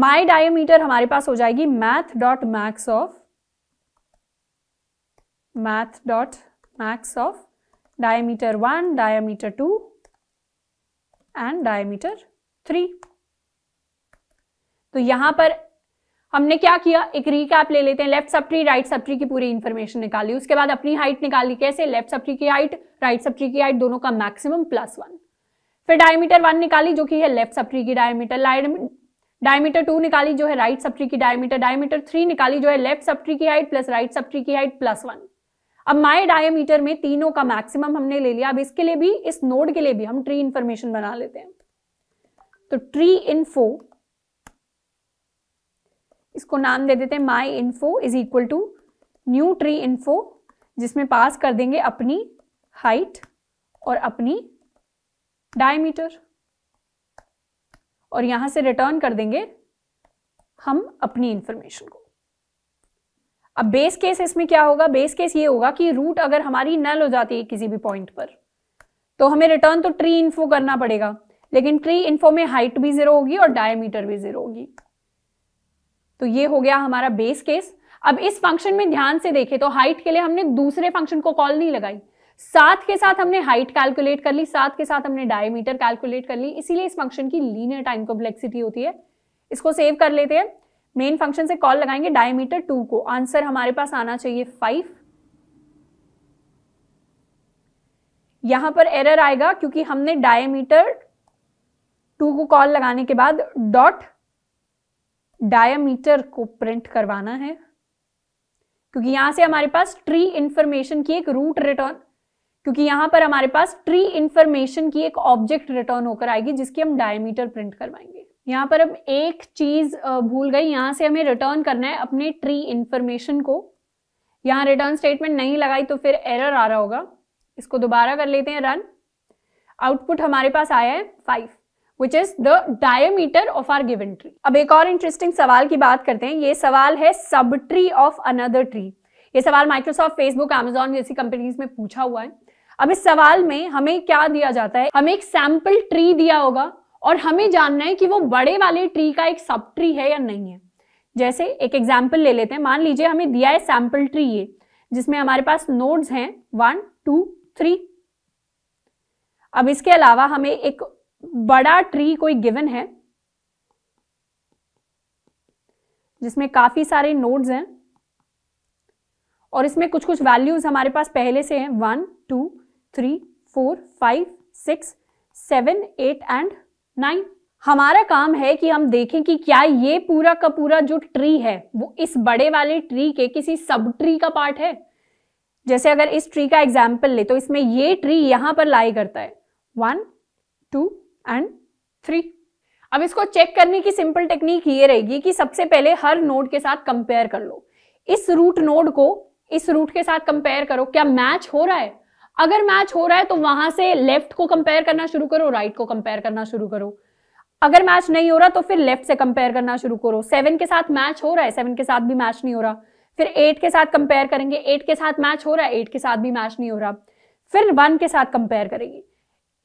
Speaker 1: माई डायोमीटर हमारे पास हो जाएगी math dot max of math dot max of diameter one diameter two and diameter three तो यहां पर हमने क्या किया एक रीकैप ले लेते हैं left sub tree right sub tree की पूरी इंफॉर्मेशन निकाली उसके बाद अपनी हाइट निकाली कैसे लेफ्ट सब ट्री की हाइट राइट सब ट्री की हाइट दोनों का मैक्सिमम प्लस वन फिर डायमीटर वन निकाली जो कि है लेफ्ट सब की डायमीटर डायमीटर टू निकाली जो है राइट सप्ट्री की डायमीटर डायमीटर थ्री निकाली जो है लेफ्ट सप्ट्री की हाइट प्लस राइट सप्ट्री की हाइट प्लस वन अब माय डायमीटर में तीनों का मैक्सिमम हमने ले लिया अब इसके लिए भी इस नोड के लिए भी हम ट्री इन्फॉर्मेशन बना लेते हैं तो ट्री इन्फो इसको नाम दे देते हैं my info is equal to new tree info जिसमें पास कर देंगे अपनी हाइट और अपनी डायमीटर और यहां से रिटर्न कर देंगे हम अपनी इंफॉर्मेशन को अब बेस केस इसमें क्या होगा बेस केस ये होगा कि रूट अगर हमारी नल हो जाती है किसी भी पॉइंट पर तो हमें रिटर्न तो ट्री इन्फो करना पड़ेगा लेकिन ट्री इन्फो में हाइट भी जीरो होगी और डायमीटर भी जीरो होगी तो ये हो गया हमारा बेस केस अब इस फंक्शन में ध्यान से देखें तो हाइट के लिए हमने दूसरे फंक्शन को कॉल नहीं लगाई साथ के साथ हमने हाइट कैलकुलेट कर ली साथ के साथ हमने डायमीटर कैलकुलेट कर ली इसीलिए इस फंक्शन की लीनियर टाइम कॉम्प्लेक्सिटी होती है इसको सेव कर लेते हैं मेन फंक्शन से कॉल लगाएंगे डायमीटर टू को आंसर हमारे पास आना चाहिए फाइव यहां पर एरर आएगा क्योंकि हमने डायमीटर टू को कॉल लगाने के बाद डॉट डायमीटर को प्रिंट करवाना है क्योंकि यहां से हमारे पास ट्री इंफॉर्मेशन की एक रूट रिटर्न क्योंकि यहां पर हमारे पास ट्री इंफॉर्मेशन की एक ऑब्जेक्ट रिटर्न होकर आएगी जिसकी हम डायमीटर प्रिंट करवाएंगे यहाँ पर हम एक चीज भूल गई यहां से हमें रिटर्न करना है अपने ट्री इंफॉर्मेशन को यहां रिटर्न स्टेटमेंट नहीं लगाई तो फिर एरर आ रहा होगा इसको दोबारा कर लेते हैं रन आउटपुट हमारे पास आया है five which is the diameter of our given tree अब एक और इंटरेस्टिंग सवाल की बात करते हैं ये सवाल है sub tree of another tree ये सवाल माइक्रोसॉफ्ट फेसबुक एमेजॉन जैसी कंपनीज में पूछा हुआ है अब इस सवाल में हमें क्या दिया जाता है हमें एक सैंपल ट्री दिया होगा और हमें जानना है कि वो बड़े वाले ट्री का एक सब ट्री है या नहीं है जैसे एक एग्जाम्पल ले लेते हैं मान लीजिए हमें दिया है सैंपल ट्री ये जिसमें हमारे पास नोड्स हैं वन टू थ्री अब इसके अलावा हमें एक बड़ा ट्री कोई गिवन है जिसमें काफी सारे नोड्स हैं और इसमें कुछ कुछ वैल्यूज हमारे पास पहले से हैं one two three four five six seven eight and nine हमारा काम है कि हम देखें कि क्या ये पूरा का पूरा जो ट्री है वो इस बड़े वाले ट्री के किसी सब ट्री का पार्ट है जैसे अगर इस ट्री का एग्जाम्पल ले तो इसमें ये ट्री यहां पर लाई करता है वन टू एंड थ्री अब इसको चेक करने की सिंपल टेक्निक ये रहेगी कि सबसे पहले हर नोड के साथ कंपेयर कर लो इस रूट नोड को इस रूट के साथ कंपेयर करो क्या मैच हो रहा है अगर मैच हो रहा है तो वहां से लेफ्ट को कंपेयर करना शुरू करो राइट को कंपेयर करना शुरू करो अगर मैच नहीं हो रहा तो फिर लेफ्ट से कंपेयर करना शुरू करो सेवन के साथ मैच हो रहा है सेवन के साथ भी मैच नहीं हो रहा फिर एट के साथ कंपेयर करेंगे एट के साथ मैच हो रहा है एट के साथ भी मैच नहीं हो रहा फिर वन के साथ कंपेयर करेंगे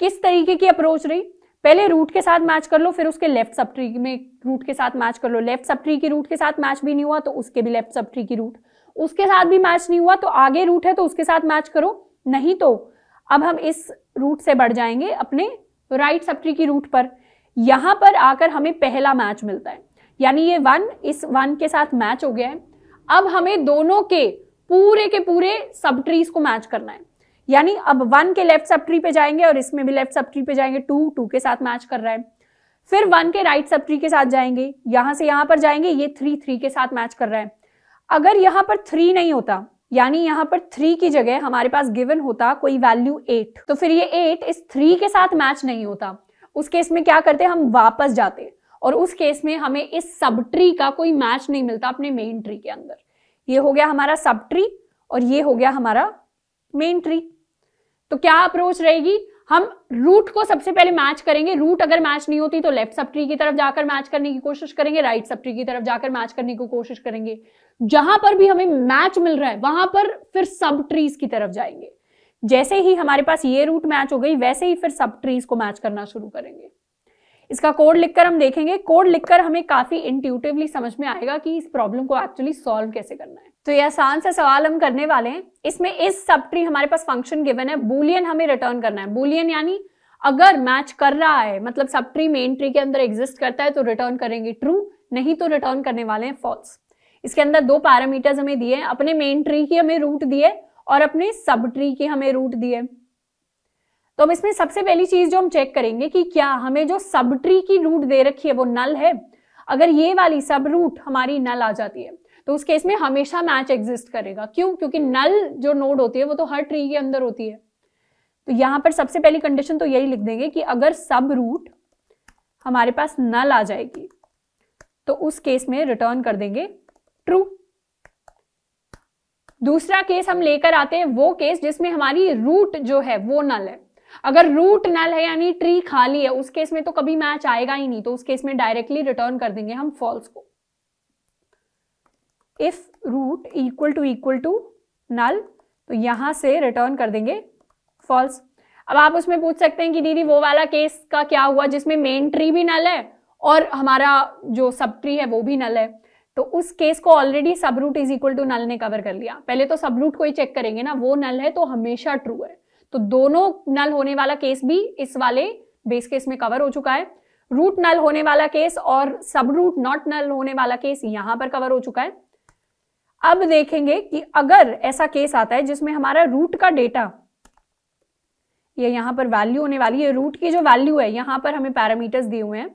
Speaker 1: किस तरीके की अप्रोच रही पहले रूट के साथ मैच कर लो फिर उसके लेफ्ट सब ट्री में रूट के साथ मैच कर लो लेफ्ट सब ट्री की रूट के साथ मैच भी नहीं हुआ तो उसके भी लेफ्ट सब ट्री की रूट उसके साथ भी मैच नहीं हुआ तो आगे रूट है तो उसके साथ मैच करो नहीं तो अब हम इस रूट से बढ़ जाएंगे अपने राइट सबट्री की रूट पर यहां पर आकर हमें पहला मैच मिलता है यानी ये वन इस वन के साथ मैच हो गया है अब हमें दोनों के पूरे के पूरे सब को मैच करना है यानी अब वन के लेफ्ट सब पे जाएंगे और इसमें भी लेफ्ट सब पे जाएंगे टू टू के साथ मैच कर रहा है फिर वन के राइट सब के साथ जाएंगे यहां से यहां पर जाएंगे ये थ्री थ्री के साथ मैच कर रहा है अगर यहां पर थ्री नहीं होता यानी यहाँ पर थ्री की जगह हमारे पास गिवन होता कोई वैल्यू एट तो फिर ये एट इस थ्री के साथ मैच नहीं होता उस केस में क्या करते हम वापस जाते और उस केस में हमें इस सब ट्री का कोई मैच नहीं मिलता अपने मेन ट्री के अंदर ये हो गया हमारा सब ट्री और ये हो गया हमारा मेन ट्री तो क्या अप्रोच रहेगी हम रूट को सबसे पहले मैच करेंगे रूट अगर मैच नहीं होती तो लेफ्ट सब ट्री की तरफ जाकर मैच करने की कोशिश करेंगे राइट सब ट्री की तरफ जाकर मैच करने की कोशिश करेंगे जहां पर भी हमें मैच मिल रहा है वहां पर फिर सब ट्रीज की तरफ जाएंगे जैसे ही हमारे पास ये रूट मैच हो गई वैसे ही फिर सब ट्रीज को मैच करना शुरू करेंगे इसका कोड लिखकर हम देखेंगे कोड लिखकर हमें काफी इंट्यूटिवली समझ में आएगा कि इस प्रॉब्लम को एक्चुअली सॉल्व कैसे करना है तो ये आसान सा सवाल हम करने वाले हैं इसमें इस सब ट्री हमारे पास फंक्शन गिवन है बुलियन हमें रिटर्न करना है बुलियन यानी अगर मैच कर रहा है मतलब सब ट्री मेन ट्री के अंदर एग्जिस्ट करता है तो रिटर्न करेंगे ट्रू नहीं तो रिटर्न करने वाले हैं फॉल्स इसके अंदर दो पैरामीटर्स हमें दिए हैं अपने मेन ट्री की हमें रूट दिए और अपने सब ट्री की हमें रूट दिए तो अब इसमें सबसे पहली चीज जो हम चेक करेंगे कि क्या हमें जो सब ट्री की रूट दे रखी है वो नल है अगर ये वाली सब रूट हमारी नल आ जाती है तो उस केस में हमेशा मैच एग्जिस्ट करेगा क्यों क्योंकि नल जो नोड होती है वो तो हर ट्री के अंदर होती है तो यहां पर सबसे पहली कंडीशन तो यही लिख देंगे कि अगर सब रूट हमारे पास नल आ जाएगी तो उस केस में रिटर्न कर देंगे ट्रू दूसरा केस हम लेकर आते हैं वो केस जिसमें हमारी रूट जो है वो नल है अगर रूट नल है यानी ट्री खाली है उस केस में तो कभी मैच आएगा ही नहीं तो उस केस में डायरेक्टली रिटर्न कर देंगे हम फॉल्स को if root equal to equal to null तो यहां से रिटर्न कर देंगे फॉल्स अब आप उसमें पूछ सकते हैं कि दीदी वो वाला केस का क्या हुआ जिसमें मेन ट्री भी नल है और हमारा जो सब ट्री है वो भी नल है तो उस केस को already sub root is equal to null ने कवर कर लिया पहले तो सब रूट को ही चेक करेंगे ना वो नल है तो हमेशा ट्रू है तो दोनों नल होने वाला केस भी इस वाले बेस केस में कवर हो चुका है रूट नल होने वाला केस और सब रूट नॉट नल होने वाला केस यहां पर कवर हो चुका है अब देखेंगे कि अगर ऐसा केस आता है जिसमें हमारा रूट का डेटा ये यह यहां पर वैल्यू होने वाली है रूट की जो वैल्यू है यहां पर हमें पैरामीटर्स दिए हुए हैं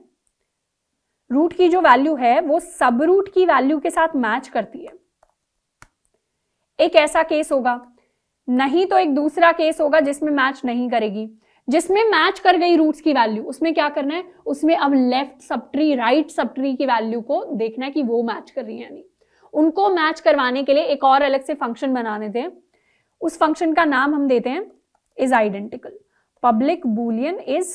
Speaker 1: रूट की जो वैल्यू है वो सब रूट की वैल्यू के साथ मैच करती है एक ऐसा केस होगा नहीं तो एक दूसरा केस होगा जिसमें मैच नहीं करेगी जिसमें मैच कर गई रूट्स की वैल्यू उसमें क्या करना है उसमें अब left sub tree right sub tree की वैल्यू को देखना है कि वो मैच कर रही है नहीं उनको मैच करवाने के लिए एक और अलग से फंक्शन बनाने थे उस फंक्शन का नाम हम देते हैं is identical public boolean is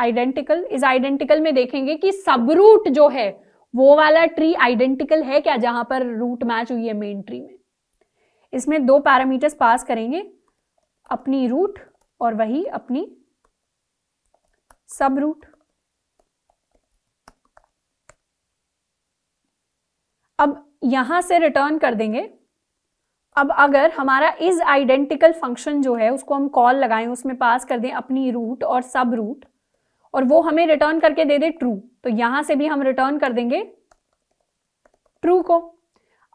Speaker 1: identical इस आइडेंटिकल में देखेंगे कि सब रूट जो है वो वाला ट्री आइडेंटिकल है क्या जहां पर रूट मैच हुई है मेन ट्री में इसमें दो पैरामीटर्स पास करेंगे अपनी रूट और वही अपनी सब रूट अब यहां से रिटर्न कर देंगे अब अगर हमारा इज आइडेंटिकल फंक्शन जो है उसको हम कॉल लगाएं उसमें पास कर दें अपनी रूट और सब रूट और वो हमें रिटर्न करके दे दे ट्रू तो यहां से भी हम रिटर्न कर देंगे ट्रू को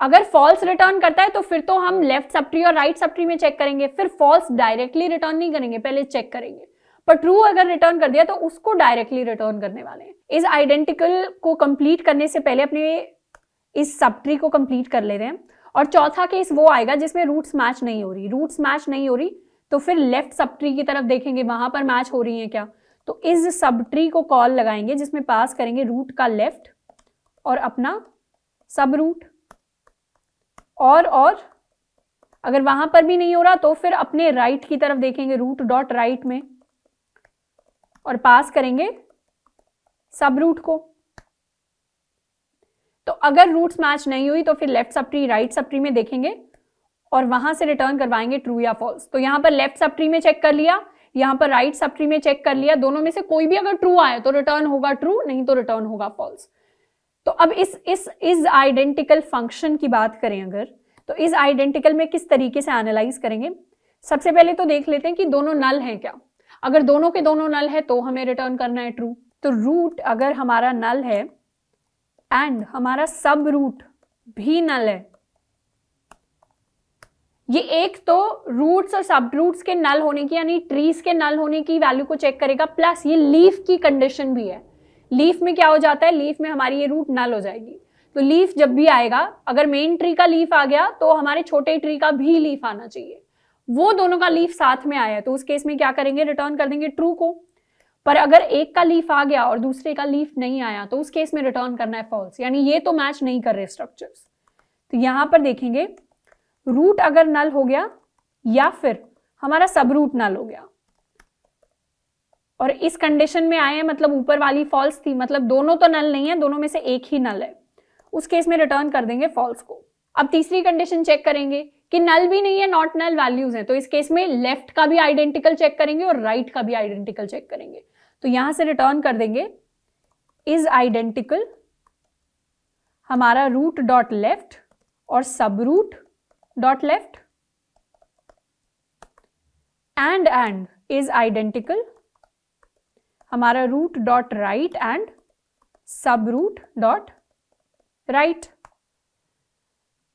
Speaker 1: अगर फॉल्स रिटर्न करता है तो फिर तो हम लेफ्ट सप्ट्री और राइट सब में चेक करेंगे फिर फॉल्स डायरेक्टली रिटर्न नहीं करेंगे पहले चेक करेंगे पर ट्रू अगर रिटर्न कर दिया तो उसको डायरेक्टली रिटर्न करने वाले हैं इस आइडेंटिकल को कंप्लीट करने से पहले अपने इस सप्ट्री को कंप्लीट कर ले रहे हैं और चौथा केस वो आएगा जिसमें रूट्स मैच नहीं हो रही रूट्स मैच नहीं हो रही तो फिर लेफ्ट सप्ट्री की तरफ देखेंगे वहां पर मैच हो रही है क्या तो इस सब ट्री को कॉल लगाएंगे जिसमें पास करेंगे रूट का लेफ्ट और अपना सब रूट और और अगर वहां पर भी नहीं हो रहा तो फिर अपने राइट की तरफ देखेंगे रूट डॉट राइट में और पास करेंगे सब रूट को तो अगर रूट्स मैच नहीं हुई तो फिर लेफ्ट सब ट्री राइट सब ट्री में देखेंगे और वहां से रिटर्न करवाएंगे ट्रू या फॉल्स तो यहां पर लेफ्ट सब ट्री में चेक कर लिया यहाँ पर राइट सब ट्री में चेक कर लिया दोनों में से कोई भी अगर ट्रू आया तो रिटर्न होगा ट्रू नहीं तो रिटर्न होगा फॉल्स तो अब इस इस इस आइडेंटिकल फंक्शन की बात करें अगर तो इस आइडेंटिकल में किस तरीके से एनालाइज करेंगे सबसे पहले तो देख लेते हैं कि दोनों नल हैं क्या अगर दोनों के दोनों नल है तो हमें रिटर्न करना है ट्रू तो रूट अगर हमारा नल है एंड हमारा सब रूट भी नल है ये एक तो रूट्स और सब रूट्स के नल होने की यानी ट्रीज के नल होने की वैल्यू को चेक करेगा प्लस ये लीफ की कंडीशन भी है लीफ में क्या हो जाता है लीफ में हमारी ये रूट नल हो जाएगी तो लीफ जब भी आएगा अगर मेन ट्री का लीफ आ गया तो हमारे छोटे ट्री का भी लीफ आना चाहिए वो दोनों का लीफ साथ में आया तो उस केस में क्या करेंगे रिटर्न कर देंगे ट्रू को पर अगर एक का लीफ आ गया और दूसरे का लीफ नहीं आया तो उस केस में रिटर्न करना है फॉल्स यानी ये तो मैच नहीं कर रहे स्ट्रक्चर्स तो यहां पर देखेंगे रूट अगर नल हो गया या फिर हमारा सब रूट नल हो गया और इस कंडीशन में आए मतलब ऊपर वाली फॉल्स थी मतलब दोनों तो नल नहीं है दोनों में से एक ही नल है उस केस में रिटर्न कर देंगे फॉल्स को अब तीसरी कंडीशन चेक करेंगे कि नल भी नहीं है नॉट नल वैल्यूज हैं तो इस केस में लेफ्ट का भी आइडेंटिकल चेक करेंगे और राइट right का भी आइडेंटिकल चेक करेंगे तो यहां से रिटर्न कर देंगे इज आइडेंटिकल हमारा रूट डॉट लेफ्ट और sub root dot left and and is identical हमारा root dot right and root dot right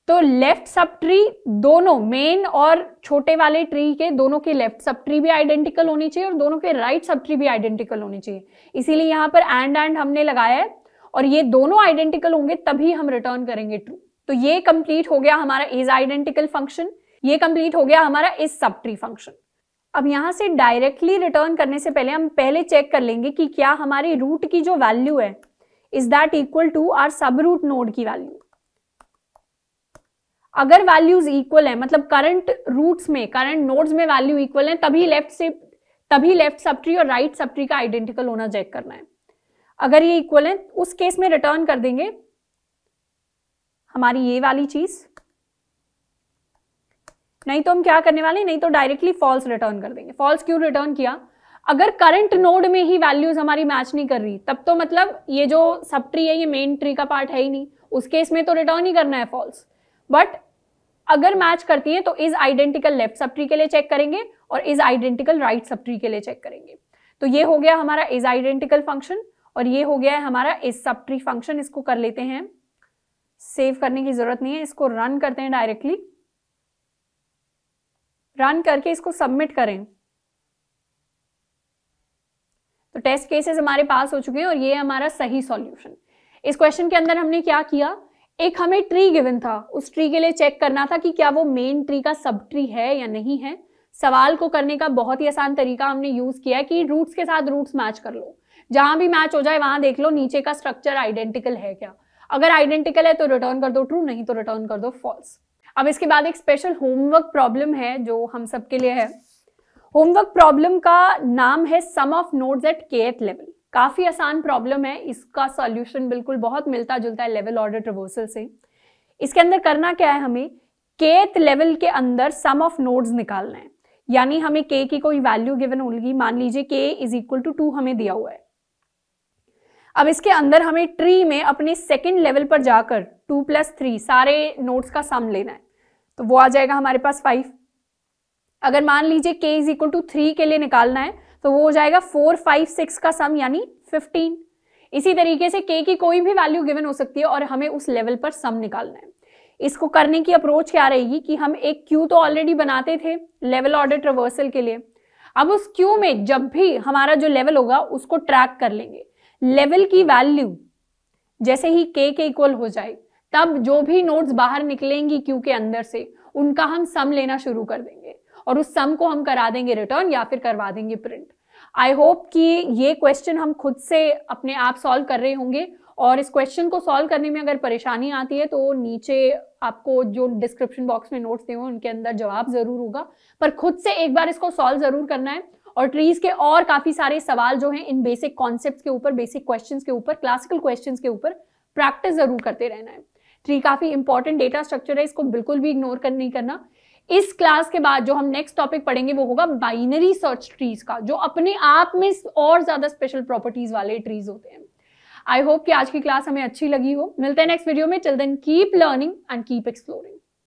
Speaker 1: तो लेफ्ट सब ट्री दोनों मेन और छोटे वाले ट्री के दोनों के लेफ्ट सब ट्री भी आइडेंटिकल होनी चाहिए और दोनों के राइट सब ट्री भी आइडेंटिकल होनी चाहिए इसीलिए यहां पर एंड एंड हमने लगाया है और ये दोनों आइडेंटिकल होंगे तभी हम रिटर्न करेंगे ट्रू तो ये कंप्लीट हो गया हमारा इज आइडेंटिकल फंक्शन ये कंप्लीट हो गया हमारा इज सब ट्री फंक्शन अब यहां से डायरेक्टली रिटर्न करने से पहले हम पहले चेक कर लेंगे कि क्या हमारी रूट की जो वैल्यू है is that equal to our sub root node की वैल्यू अगर वैल्यूज इक्वल है मतलब करंट रूट्स में करंट नोड्स में वैल्यू इक्वल है तभी लेफ्ट से तभी लेफ्ट सब ट्री और राइट right सब ट्री का आइडेंटिकल होना चेक करना है अगर ये इक्वल है उस केस में रिटर्न कर देंगे हमारी ये वाली चीज नहीं तो हम क्या करने वाले नहीं तो डायरेक्टली फॉल्स रिटर्न कर देंगे फॉल्स क्यों रिटर्न किया अगर करंट नोड में ही वैल्यूज हमारी मैच नहीं कर रही तब तो मतलब ये जो सब ट्री है ये मेन ट्री का पार्ट है ही नहीं उस केस में तो रिटर्न ही करना है फॉल्स बट अगर मैच करती है तो is identical left sub tree के लिए चेक करेंगे और is identical right sub tree के लिए चेक करेंगे तो ये हो गया हमारा इज आइडेंटिकल फंक्शन और ये हो गया है हमारा इज सब ट्री फंक्शन इसको कर लेते हैं सेव करने की ज़रूरत नहीं है इसको रन करते हैं डायरेक्टली रन करके इसको सबमिट करें तो टेस्ट केसेस हमारे पास हो चुके हैं और ये हमारा सही सॉल्यूशन इस क्वेश्चन के अंदर हमने क्या किया एक हमें ट्री गिवन था उस ट्री के लिए चेक करना था कि क्या वो मेन ट्री का सब ट्री है या नहीं है सवाल को करने का बहुत ही आसान तरीका हमने यूज किया है कि रूट्स के साथ रूट्स मैच कर लो जहां भी मैच हो जाए वहां देख लो नीचे का स्ट्रक्चर आइडेंटिकल है क्या अगर आइडेंटिकल है तो रिटर्न कर दो ट्रू नहीं तो रिटर्न कर दो फॉल्स अब इसके बाद एक स्पेशल होमवर्क प्रॉब्लम है जो हम सबके लिए है होमवर्क प्रॉब्लम का नाम है sum of nodes at K level काफ़ी आसान प्रॉब्लम है इसका सॉल्यूशन बिल्कुल बहुत मिलता जुलता है लेवल ऑर्डर ट्रिवर्सल से इसके अंदर करना क्या है हमें केथ लेवल के अंदर सम ऑफ नोड्स निकालना है यानी हमें के की कोई वैल्यू गिवन होगी मान लीजिए के इज इक्वल टू टू हमें दिया हुआ है अब इसके अंदर हमें ट्री में अपने सेकेंड लेवल पर जाकर टू प्लस थ्री सारे नोट्स का सम लेना है तो वो आ जाएगा हमारे पास फाइव अगर मान लीजिए के इज इक्वल टू थ्री के लिए निकालना है तो वो हो जाएगा फोर फाइव सिक्स का सम यानी फिफ्टीन इसी तरीके से के की कोई भी वैल्यू गिवन हो सकती है और हमें उस लेवल पर सम निकालना है इसको करने की अप्रोच क्या रहेगी कि हम एक क्यू तो ऑलरेडी बनाते थे लेवल ऑर्डर ट्रवर्सल के लिए अब उस क्यू में जब भी हमारा जो लेवल होगा उसको ट्रैक कर लेंगे लेवल की वैल्यू जैसे ही के के इक्वल हो जाए तब जो भी नोट्स बाहर निकलेंगी क्यू के अंदर से उनका हम सम लेना शुरू कर देंगे और उस सम को हम करा देंगे रिटर्न या फिर करवा देंगे प्रिंट आई होप कि ये क्वेश्चन हम खुद से अपने आप सॉल्व कर रहे होंगे और इस क्वेश्चन को सॉल्व करने में अगर परेशानी आती है तो नीचे आपको जो डिस्क्रिप्शन बॉक्स में नोट्स दिए उनके अंदर जवाब जरूर होगा पर खुद से एक बार इसको सॉल्व जरूर करना है और ट्रीज के और काफी सारे सवाल जो हैं इन बेसिक कॉन्सेप्ट के ऊपर बेसिक क्वेश्चन के ऊपर क्लासिकल क्वेश्चन के ऊपर प्रैक्टिस जरूर करते रहना है ट्री काफी इंपॉर्टेंट डेटा स्ट्रक्चर है इसको बिल्कुल भी इग्नोर कर नहीं करना इस क्लास के बाद जो हम नेक्स्ट टॉपिक पढ़ेंगे वो होगा बाइनरी सर्च ट्रीज का जो अपने आप में और ज्यादा स्पेशल प्रॉपर्टीज वाले ट्रीज होते हैं आई होप कि आज की क्लास हमें अच्छी लगी हो मिलते हैं नेक्स्ट वीडियो में chill then keep learning and keep exploring